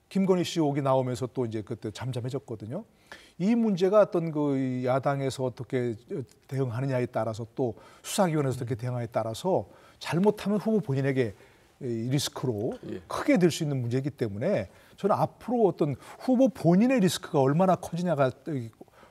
김건희 씨 오기 나오면서 또 이제 그때 잠잠해졌거든요. 이 문제가 어떤 그 야당에서 어떻게 대응하느냐에 따라서 또 수사기관에서 어떻게 대응하느냐에 따라서 잘못하면 후보 본인에게 리스크로 예. 크게 될 수 있는 문제이기 때문에 저는 앞으로 어떤 후보 본인의 리스크가 얼마나 커지냐가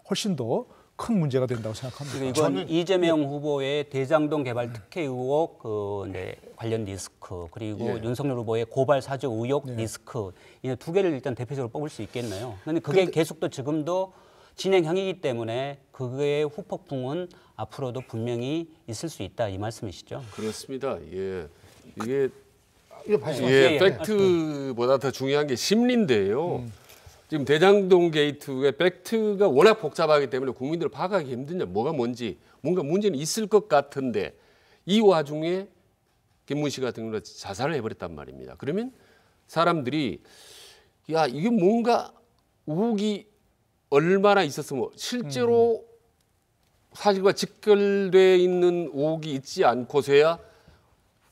훨씬 더 큰 문제가 된다고 생각합니다. 이건 이재명 후보의 대장동 개발 특혜 의혹 그 네, 관련 리스크 그리고 예. 윤석열 후보의 고발 사주 의혹 예. 리스크 이 두 개를 일단 대표적으로 뽑을 수 있겠네요. 그데 그게 근데... 계속 또 지금도 진행형이기 때문에 그의 후폭풍은 앞으로도 분명히 있을 수 있다 이 말씀이시죠? 그렇습니다. 예. 이게 이거 봐요. 예, 예, 예, 팩트보다 더 중요한 게 심리인데요. 음. 지금 대장동 게이트의 팩트가 워낙 복잡하기 때문에 국민들 파악하기 힘든데 뭐가 뭔지 뭔가 문제는 있을 것 같은데 이 와중에 김문식 같은 경우 자살을 해버렸단 말입니다. 그러면 사람들이 야 이게 뭔가 우혹이 얼마나 있었으면 실제로 음. 사실과 직결돼 있는 우혹이 있지 않고서야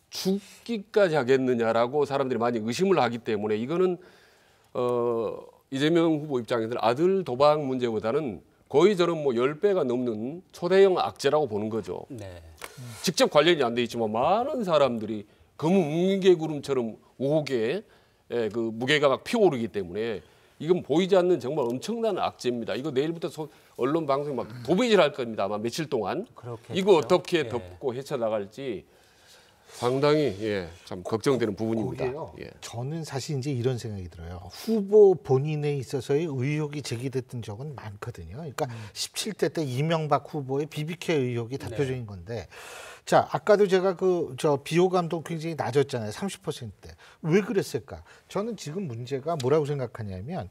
죽기까지 하겠느냐라고 사람들이 많이 의심을 하기 때문에 이거는 어, 이재명 후보 입장에서는 아들 도박 문제보다는 거의 저는 뭐1 0배가 넘는 초대형 악재라고 보는 거죠. 네. 직접 관련이 안 돼 있지만 많은 사람들이 검은 뭉개구름처럼 우혹에 예, 그 무게가 막 피어오르기 때문에 이건 보이지 않는 정말 엄청난 악재입니다. 이거 내일부터 소, 언론 방송 막 도배질 할 겁니다. 아마 며칠 동안. 그렇겠죠. 이거 어떻게 예. 덮고 헤쳐나갈지 상당히 예, 참 걱정되는 부분입니다. 예. 저는 사실 이제 이런 생각이 들어요. 후보 본인에 있어서의 의혹이 제기됐던 적은 많거든요. 그러니까 음. 17대 때 이명박 후보의 비비케 의혹이 네. 대표적인 네. 건데 자 아까도 제가 그 저 비호감도 굉장히 낮았잖아요. 30%대 왜 그랬을까? 저는 지금 문제가 뭐라고 생각하냐면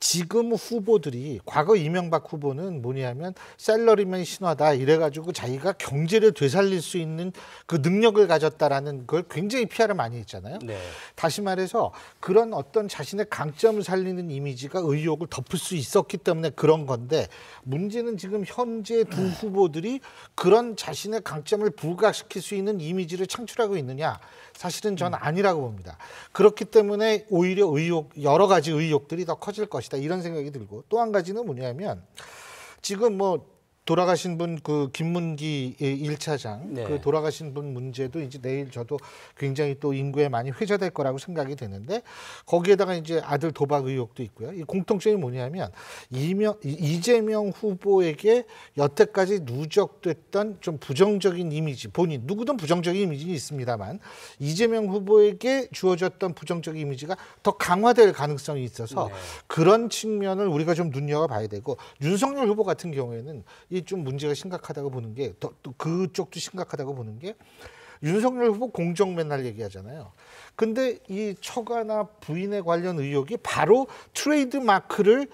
지금 후보들이 과거 이명박 후보는 뭐냐면 셀러리맨 신화다 이래가지고 자기가 경제를 되살릴 수 있는 그 능력을 가졌다라는 걸 굉장히 피아를 많이 했잖아요. 네. 다시 말해서 그런 어떤 자신의 강점을 살리는 이미지가 의욕을 덮을 수 있었기 때문에 그런 건데 문제는 지금 현재 두 음. 후보들이 그런 자신의 강점을 부각시킬 수 있는 이미지를 창출하고 있느냐 사실은 저는 음. 아니라고 봅니다. 그렇기 때문에 오히려 의혹 여러 가지 의혹들이 더 커질 것이다 이런 생각이 들고 또 한 가지는 뭐냐면 지금 뭐 돌아가신 분 그 김문기 일차장그 네. 돌아가신 분 문제도 이제 내일 저도 굉장히 또 인구에 많이 회자될 거라고 생각이 되는데 거기에다가 이제 아들 도박 의혹도 있고요. 이 공통점이 뭐냐면 이명, 이재명 후보에게 여태까지 누적됐던 좀 부정적인 이미지 본인 누구든 부정적인 이미지는 있습니다만 이재명 후보에게 주어졌던 부정적인 이미지가 더 강화될 가능성이 있어서 네. 그런 측면을 우리가 좀 눈여겨봐야 되고 윤석열 후보 같은 경우에는 이좀 문제가 심각하다고 보는 게 또 그쪽도 심각하다고 보는 게 윤석열 후보 공정 맨날 얘기하잖아요. 근데 이 처가나 부인에 관련 의혹이 바로 트레이드 마크를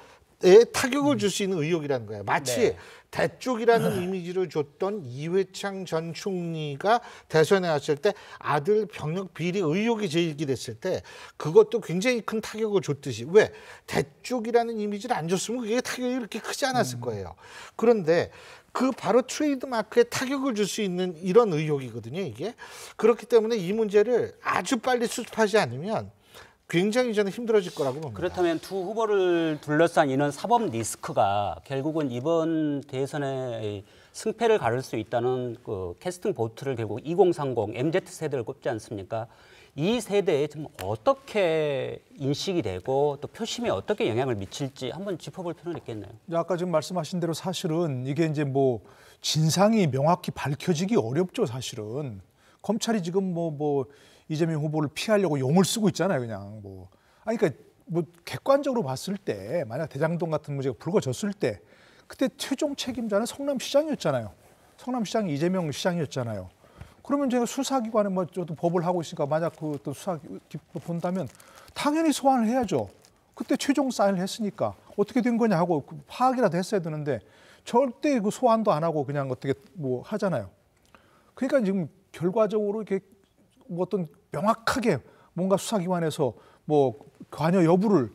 타격을 줄 수 있는 의혹이라는 거예요. 마치 네. 대쪽이라는 이미지를 줬던 이회창 전 총리가 대선에 왔을 때 아들 병역 비리 의혹이 제기됐을 때 그것도 굉장히 큰 타격을 줬듯이 왜 대쪽이라는 이미지를 안 줬으면 그게 타격이 이렇게 크지 않았을 음. 거예요. 그런데 그 바로 트레이드 마크에 타격을 줄 수 있는 이런 의혹이거든요, 이게. 그렇기 때문에 이 문제를 아주 빨리 수습하지 않으면 굉장히 저는 힘들어질 거라고 봅니다. 그렇다면 두 후보를 둘러싼 이런 사법 리스크가 결국은 이번 대선의 승패를 가를 수 있다는 그 캐스팅 보트를 결국 2030 MZ 세대를 꼽지 않습니까? 이 세대에 좀 어떻게 인식이 되고 또 표심에 어떻게 영향을 미칠지 한번 짚어볼 필요는 있겠네요. 아까 지금 말씀하신 대로 사실은 이게 이제 뭐 진상이 명확히 밝혀지기 어렵죠 사실은 검찰이 지금 뭐뭐 뭐, 뭐 이재명 후보를 피하려고 용을 쓰고 있잖아요, 그냥 뭐. 아니 그러니까 뭐 객관적으로 봤을 때 만약 대장동 같은 문제가 불거졌을 때 그때 최종 책임자는 성남시장이었잖아요. 성남시장이 이재명 시장이었잖아요. 그러면 제가 수사기관에 뭐 저도 법을 하고 있으니까 만약 그또 수사 기 본다면 당연히 소환을 해야죠. 그때 최종 사인을 했으니까 어떻게 된 거냐 하고 그 파악이라도 했어야 되는데 절대 그 소환도 안 하고 그냥 어떻게 뭐 하잖아요. 그러니까 지금 결과적으로 이렇게 뭐 어떤 명확하게 뭔가 수사기관에서 뭐 관여 여부를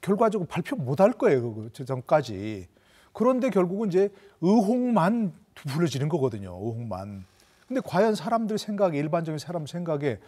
결과적으로 발표 못 할 거예요. 그 전까지. 그런데 결국은 이제 의혹만 불려지는 거거든요. 의혹만. 근데 과연 사람들 생각에 일반적인 사람 생각에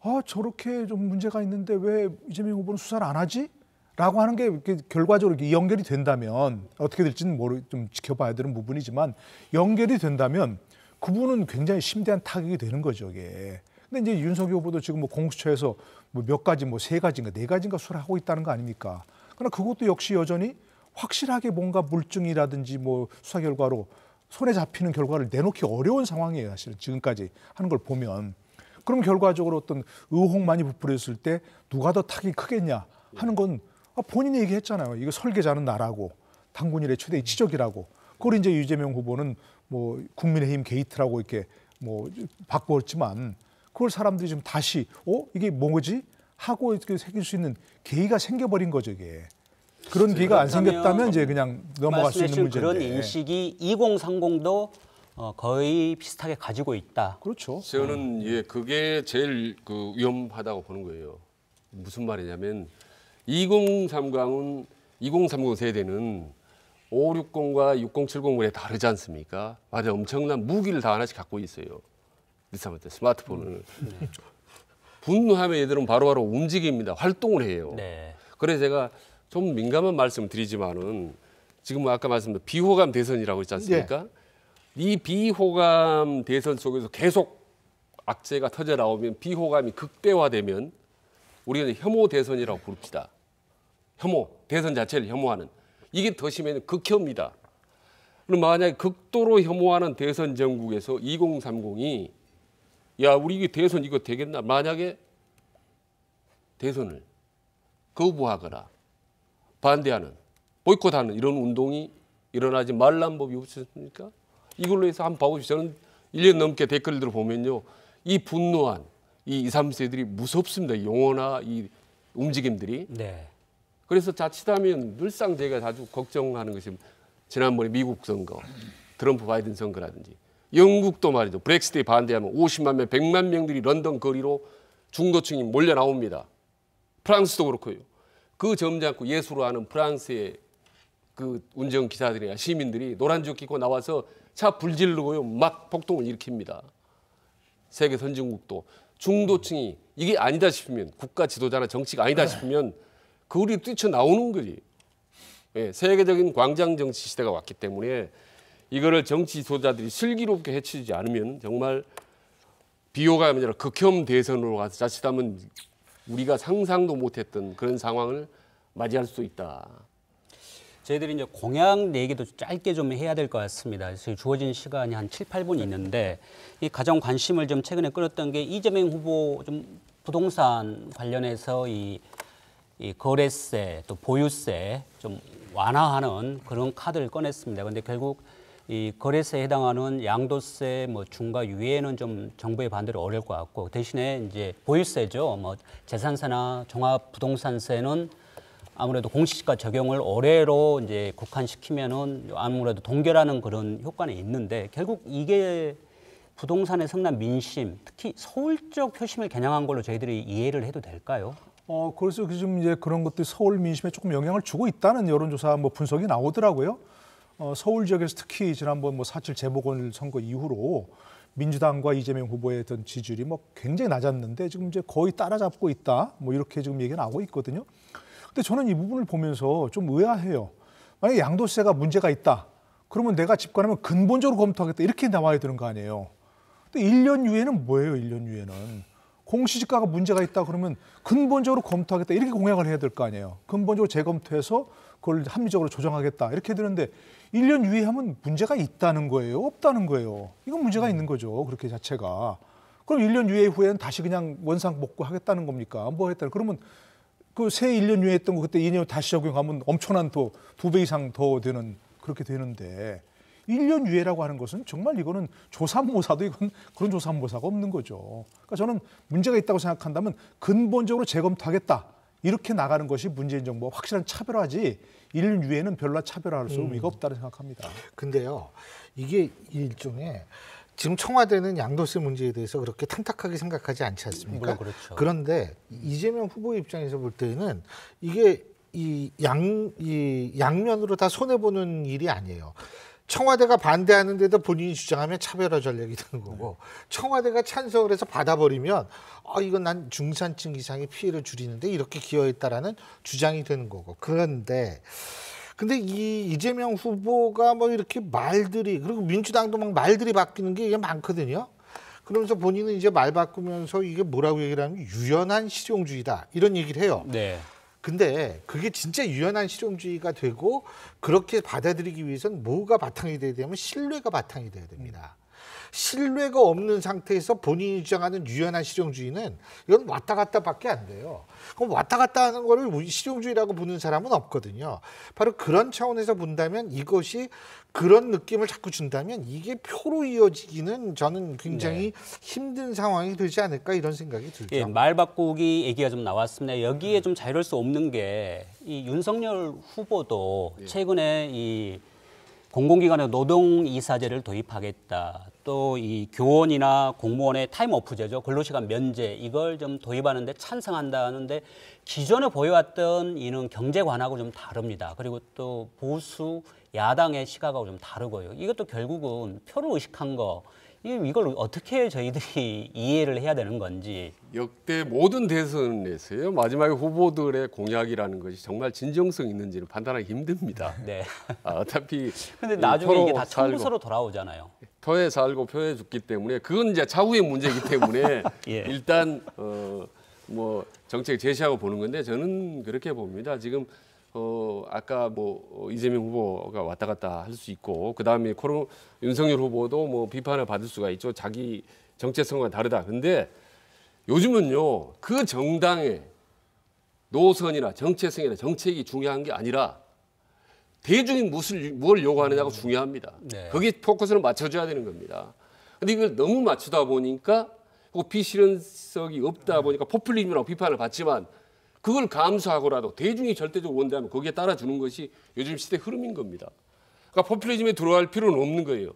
아 저렇게 좀 문제가 있는데 왜 이재명 후보는 수사를 안 하지? 라고 하는 게 결과적으로 연결이 된다면 어떻게 될지는 모르 좀 지켜봐야 되는 부분이지만 연결이 된다면 그분은 굉장히 심대한 타격이 되는 거죠. 이게. 근데 이제 윤석열 후보도 지금 뭐 공수처에서 뭐 몇 가지 뭐 세 가지인가 네 가지인가 수를 하고 있다는 거 아닙니까? 그러나 그것도 역시 여전히 확실하게 뭔가 물증이라든지 뭐 수사 결과로 손에 잡히는 결과를 내놓기 어려운 상황이에요. 사실은 지금까지 하는 걸 보면. 그럼 결과적으로 어떤 의혹많이 부풀었을 때 누가 더 타격이 크겠냐 하는 건 아, 본인이 얘기했잖아요. 이거 설계자는 나라고 당군일의 최대 지적이라고. 그걸 이제 유재명 후보는 뭐 국민의힘 게이트라고 이렇게 뭐 바꾸었지만 그걸 사람들이 좀 다시 어 이게 뭐지 하고 이렇게 생길수 있는 계기가 생겨버린 거죠 이게. 그런 네, 계기가안 생겼다면 이제 그냥 넘어갈 수 있는 문제인데. 그런 인식이 2030도 어, 거의 비슷하게 가지고 있다. 그렇죠. 저는 예 그게 제일 그 위험하다고 보는 거예요. 무슨 말이냐면 2030은 2030 세대는 560과 6070에 다르지 않습니까? 맞아 엄청난 무기를 다 하나씩 갖고 있어요. 이사한테 스마트폰을 분노하면 얘들은 바로바로 움직입니다. 활동을 해요. 네. 그래서 제가 좀 민감한 말씀을 드리지만은 지금 아까 말씀드린 비호감 대선이라고 했지 않습니까? 네. 이 비호감 대선 속에서 계속 악재가 터져 나오면 비호감이 극대화되면 우리는 혐오 대선이라고 부릅시다. 혐오 대선 자체를 혐오하는 이게 더 심해는 극혐입니다. 그럼 만약에 극도로 혐오하는 대선 전국에서 2030이 야 우리 이게 대선 이거 되겠나? 만약에 대선을 거부하거나 반대하는 보이콧하는 이런 운동이 일어나지 말란 법이 없었습니까? 이걸로 해서 한번 봐보십시오. 저는 1년 넘게 댓글들을 보면요. 이 분노한 이 2, 3세들이 무섭습니다. 용어나 이 움직임들이. 네. 그래서 자칫하면 늘상 제가 자주 걱정하는 것이 지난번에 미국 선거, 트럼프 바이든 선거라든지 영국도 말이죠. 브렉시트에 반대하면 50만 명, 100만 명들이 런던 거리로 중도층이 몰려 나옵니다. 프랑스도 그렇고요. 그 점잖고 예술로 하는 프랑스의 그 운전 기사들이나 시민들이 노란죽 끼고 나와서 차 불질르고요. 막 폭동을 일으킵니다. 세계 선진국도 중도층이 이게 아니다 싶으면 국가 지도자나 정치가 아니다 네. 싶으면 그걸이 뛰쳐 나오는 거지. 예, 세계적인 광장 정치 시대가 왔기 때문에 이거를 정치 소자들이 슬기롭게 해치지 않으면 정말 비호가 아니라 극혐 대선으로 가서 자칫하면 우리가 상상도 못했던 그런 상황을 맞이할 수 있다. 저희들이 이제 공약 얘기도 짧게 좀 해야 될 것 같습니다. 그래서 주어진 시간이 한 7, 8분 있는데 이 가장 관심을 좀 최근에 끌었던 게 이재명 후보 좀 부동산 관련해서 이, 이 거래세 또 보유세 좀 완화하는 그런 카드를 꺼냈습니다. 근데 결국 이 거래세에 해당하는 양도세, 뭐 중과 유예는 좀 정부의 반대로 어려울 것 같고 대신에 이제 보유세죠. 뭐 재산세나 종합부동산세는 아무래도 공시지가 적용을 올해로 이제 국한시키면은 아무래도 동결하는 그런 효과는 있는데 결국 이게 부동산의 성난 민심, 특히 서울적 표심을 겨냥한 걸로 저희들이 이해를 해도 될까요? 어, 그래서 지금 이제 그런 것들이 서울 민심에 조금 영향을 주고 있다는 여론조사 뭐 분석이 나오더라고요. 어, 서울 지역에서 특히 지난번 뭐 사칠 재보궐 선거 이후로 민주당과 이재명 후보의 어떤 지지율이 뭐 굉장히 낮았는데 지금 이제 거의 따라잡고 있다. 뭐 이렇게 지금 얘기가 나오고 있거든요. 근데 저는 이 부분을 보면서 좀 의아해요. 만약에 양도세가 문제가 있다. 그러면 내가 집권하면 근본적으로 검토하겠다. 이렇게 나와야 되는 거 아니에요. 근데 1년 후에는 뭐예요? 1년 후에는 공시지가가 문제가 있다 그러면 근본적으로 검토하겠다. 이렇게 공약을 해야 될 거 아니에요. 근본적으로 재검토해서 그걸 합리적으로 조정하겠다. 이렇게 되는데 1년 유예하면 문제가 있다는 거예요? 없다는 거예요? 이건 문제가 있는 거죠. 그렇게 자체가. 그럼 1년 유예 후에는 다시 그냥 원상 복구 하겠다는 겁니까? 뭐 했다는 그러면 그 새 1년 유예했던 거 그때 2년 다시 적용하면 엄청난 또 두 배 이상 더 되는 그렇게 되는데 1년 유예라고 하는 것은 정말 이거는 조삼모사도 이건 그런 조삼모사가 없는 거죠. 그러니까 저는 문제가 있다고 생각한다면 근본적으로 재검토하겠다. 이렇게 나가는 것이 문재인 정부와 확실한 차별화지 인류에는 별로 차별화할 수 음. 의미가 없다고 생각합니다. 근데요, 이게 일종의 지금 청와대는 양도세 문제에 대해서 그렇게 탐탁하게 생각하지 않지 않습니까? 그렇죠. 그런데 이재명 후보 입장에서 볼 때는 이게 이 양, 이 양면으로 다 손해보는 일이 아니에요. 청와대가 반대하는데도 본인이 주장하면 차별화 전략이 되는 거고 네. 청와대가 찬성을 해서 받아버리면 어, 이건 난 중산층 이상의 피해를 줄이는데 이렇게 기여했다라는 주장이 되는 거고 그런데 근데 이 이재명 후보가 뭐 이렇게 말들이 그리고 민주당도 막 말들이 바뀌는 게 이게 많거든요. 그러면서 본인은 이제 말 바꾸면서 이게 뭐라고 얘기를 하면 유연한 실용주의다 이런 얘기를 해요. 네. 근데 그게 진짜 유연한 실용주의가 되고 그렇게 받아들이기 위해선 뭐가 바탕이 돼야 되면 냐 신뢰가 바탕이 돼야 됩니다. 신뢰가 없는 상태에서 본인이 주장하는 유연한 실용주의는 이건 왔다 갔다밖에 안 돼요. 그럼 왔다 갔다 하는 거를 실용주의라고 보는 사람은 없거든요. 바로 그런 차원에서 본다면 이것이 그런 느낌을 자꾸 준다면 이게 표로 이어지기는 저는 굉장히 네. 힘든 상황이 되지 않을까 이런 생각이 들죠. 예, 말 바꾸기 얘기가 좀 나왔습니다. 여기에 음. 좀 자유로울 수 없는 게 이 윤석열 후보도 예. 최근에 이 공공기관의 노동이사제를 도입하겠다. 또 이 교원이나 공무원의 타임오프제죠. 근로시간 면제 이걸 좀 도입하는데 찬성한다는데 기존에 보여왔던 이는 경제관하고 좀 다릅니다. 그리고 또 보수 야당의 시각하고 좀 다르고요. 이것도 결국은 표를 의식한 거. 이걸 어떻게 저희들이 이해를 해야 되는 건지. 역대 모든 대선에서요. 마지막에 후보들의 공약이라는 것이 정말 진정성 있는지를 판단하기 힘듭니다. 네. 아, 어차피 근데 나중에 이게 다 청구서로 돌아오잖아요. 표에 살고 표에 죽기 때문에 그건 이제 차후의 문제이기 때문에 예. 일단 어, 뭐 정책 제시하고 보는 건데 저는 그렇게 봅니다. 지금 어 아까 뭐 어, 이재명 후보가 왔다 갔다 할 수 있고 그 다음에 코로 윤석열 후보도 뭐 비판을 받을 수가 있죠. 자기 정체성과 다르다. 근데 요즘은요 그 정당의 노선이나 정체성이나 정책이 중요한 게 아니라 대중이 무엇을 뭘 요구하느냐가 음. 중요합니다. 네. 거기 포커스를 맞춰줘야 되는 겁니다. 근데 이걸 너무 맞추다 보니까 비실현성이 없다 네. 보니까 포퓰리즘이라고 비판을 받지만 그걸 감수하고라도 대중이 절대적으로 원대하면 거기에 따라주는 것이 요즘 시대 흐름인 겁니다. 그러니까 포퓰리즘에 들어갈 필요는 없는 거예요.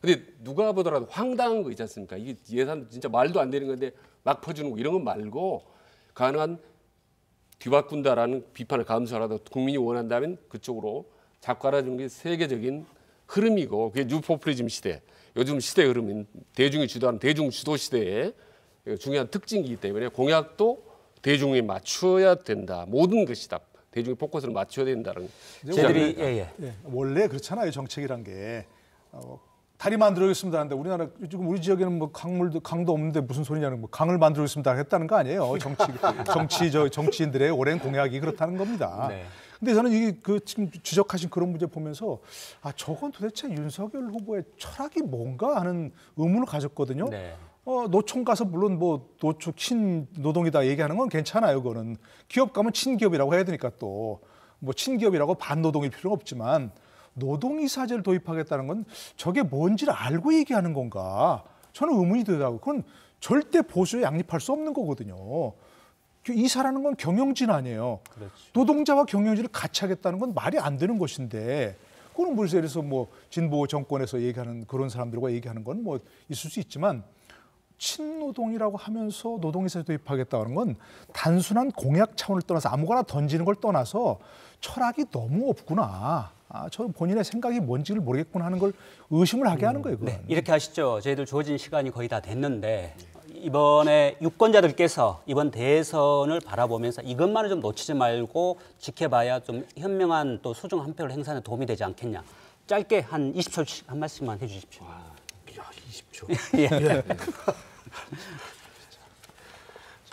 근데 누가 보더라도 황당한 거 있지 않습니까? 이게 예산 진짜 말도 안 되는 건데 막 퍼주는 거 이런 거 말고 가능한 뒤바꾼다라는 비판을 감수하라도 국민이 원한다면 그쪽으로 자꾸 알는게 세계적인 흐름이고 그게 뉴포퓰리즘 시대 요즘 시대 흐름인 대중이 주도하는 대중 주도 시대의 중요한 특징이기 때문에 공약도 대중에 맞춰야 된다. 모든 것이 다 대중의 포커스를 맞춰야 된다는 저들이 예, 예, 예. 원래 그렇잖아요. 정책이란 게 어, 다리 만들어겠습니다 하는데 우리나라 지금 우리 지역에는 뭐 강물도 강도 없는데 무슨 소리냐는 뭐 강을 만들어겠습니다 했다는 거 아니에요. 정치 정치 저 정치인들의 오랜 공약이 그렇다는 겁니다. 네. 근데 저는 이그 게 지금 지적하신 그런 문제 보면서 아 저건 도대체 윤석열 후보의 철학이 뭔가 하는 의문을 가졌거든요. 네. 어, 노총 가서 물론 뭐 노총 친노동이다 얘기하는 건 괜찮아요. 그거는 기업 가면 친기업이라고 해야 되니까 또 뭐 친기업이라고 반노동일 필요는 없지만 노동이사제를 도입하겠다는 건 저게 뭔지를 알고 얘기하는 건가? 저는 의문이 들더라고요 그건 절대 보수에 양립할 수 없는 거거든요. 그 이사라는 건 경영진 아니에요. 그렇죠. 노동자와 경영진을 같이 하겠다는 건 말이 안 되는 것인데 그거는 글쎄 그래서 뭐 진보 정권에서 얘기하는 그런 사람들과 얘기하는 건 뭐 있을 수 있지만 친노동이라고 하면서 노동에서 도입하겠다는 건 단순한 공약 차원을 떠나서 아무거나 던지는 걸 떠나서 철학이 너무 없구나. 아, 저 본인의 생각이 뭔지를 모르겠구나 하는 걸 의심을 하게 하는 음, 거예요. 그건. 네, 이렇게 하시죠. 저희들 조진 시간이 거의 다 됐는데 이번에 유권자들께서 이번 대선을 바라보면서 이것만을 좀 놓치지 말고 지켜봐야 좀 현명한 또 소중한 한 표를 행사하는 도움이 되지 않겠냐. 짧게 한 20초씩 한 말씀만 해주십시오. 와. 그죠 예. 예.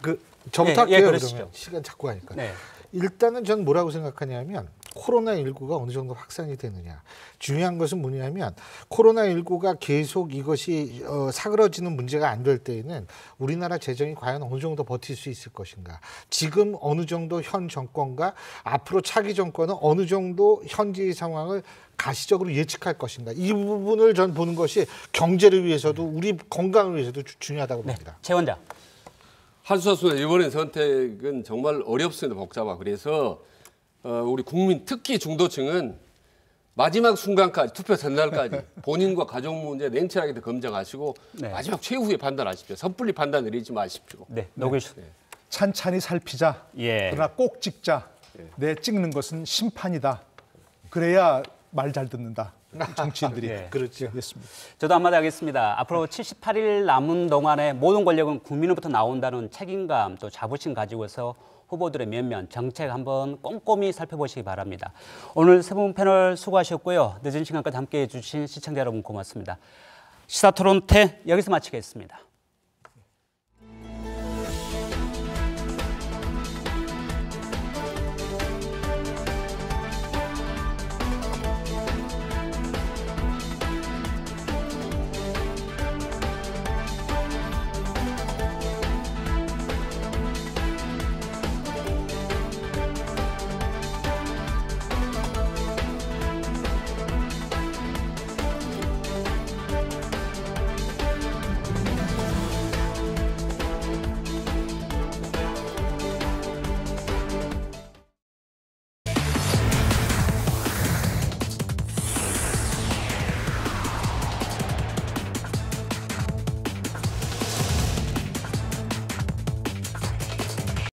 그 정탁해요 예, 예, 예 그러면 시간 자꾸 하니까. 네. 일단은 전 뭐라고 생각하냐면 코로나19가 어느 정도 확산이 되느냐. 중요한 것은 뭐냐면 코로나19가 계속 이것이 어, 사그러지는 문제가 안 될 때에는 우리나라 재정이 과연 어느 정도 버틸 수 있을 것인가. 지금 어느 정도 현 정권과 앞으로 차기 정권은 어느 정도 현지의 상황을 가시적으로 예측할 것인가 이 부분을 전 보는 것이 경제를 위해서도 우리 건강을 위해서도 중요하다고 네. 봅니다. 네, 최 원장. 한수수 일본의 선택은 정말 어렵습니다. 복잡하. 그래서 어, 우리 국민 특히 중도층은 마지막 순간까지 투표 전날까지 본인과 가족 문제 냉철하게 검증하시고 네. 마지막 최후의 판단하십시오. 섣불리 판단 내리지 마십시오. 네, 너무 네. 네. 찬찬히 살피자. 예. 그러나 꼭 찍자. 예. 내 찍는 것은 심판이다. 그래야 말 잘 듣는다. 정치인들이 예. 그렇죠. 됐습니다. 저도 한마디 하겠습니다. 앞으로 78일 남은 동안에 모든 권력은 국민으로부터 나온다는 책임감 또 자부심 가지고서 후보들의 몇몇 정책 한번 꼼꼼히 살펴보시기 바랍니다. 오늘 세 분 패널 수고하셨고요. 늦은 시간까지 함께해 주신 시청자 여러분 고맙습니다. 시사토론 10 여기서 마치겠습니다.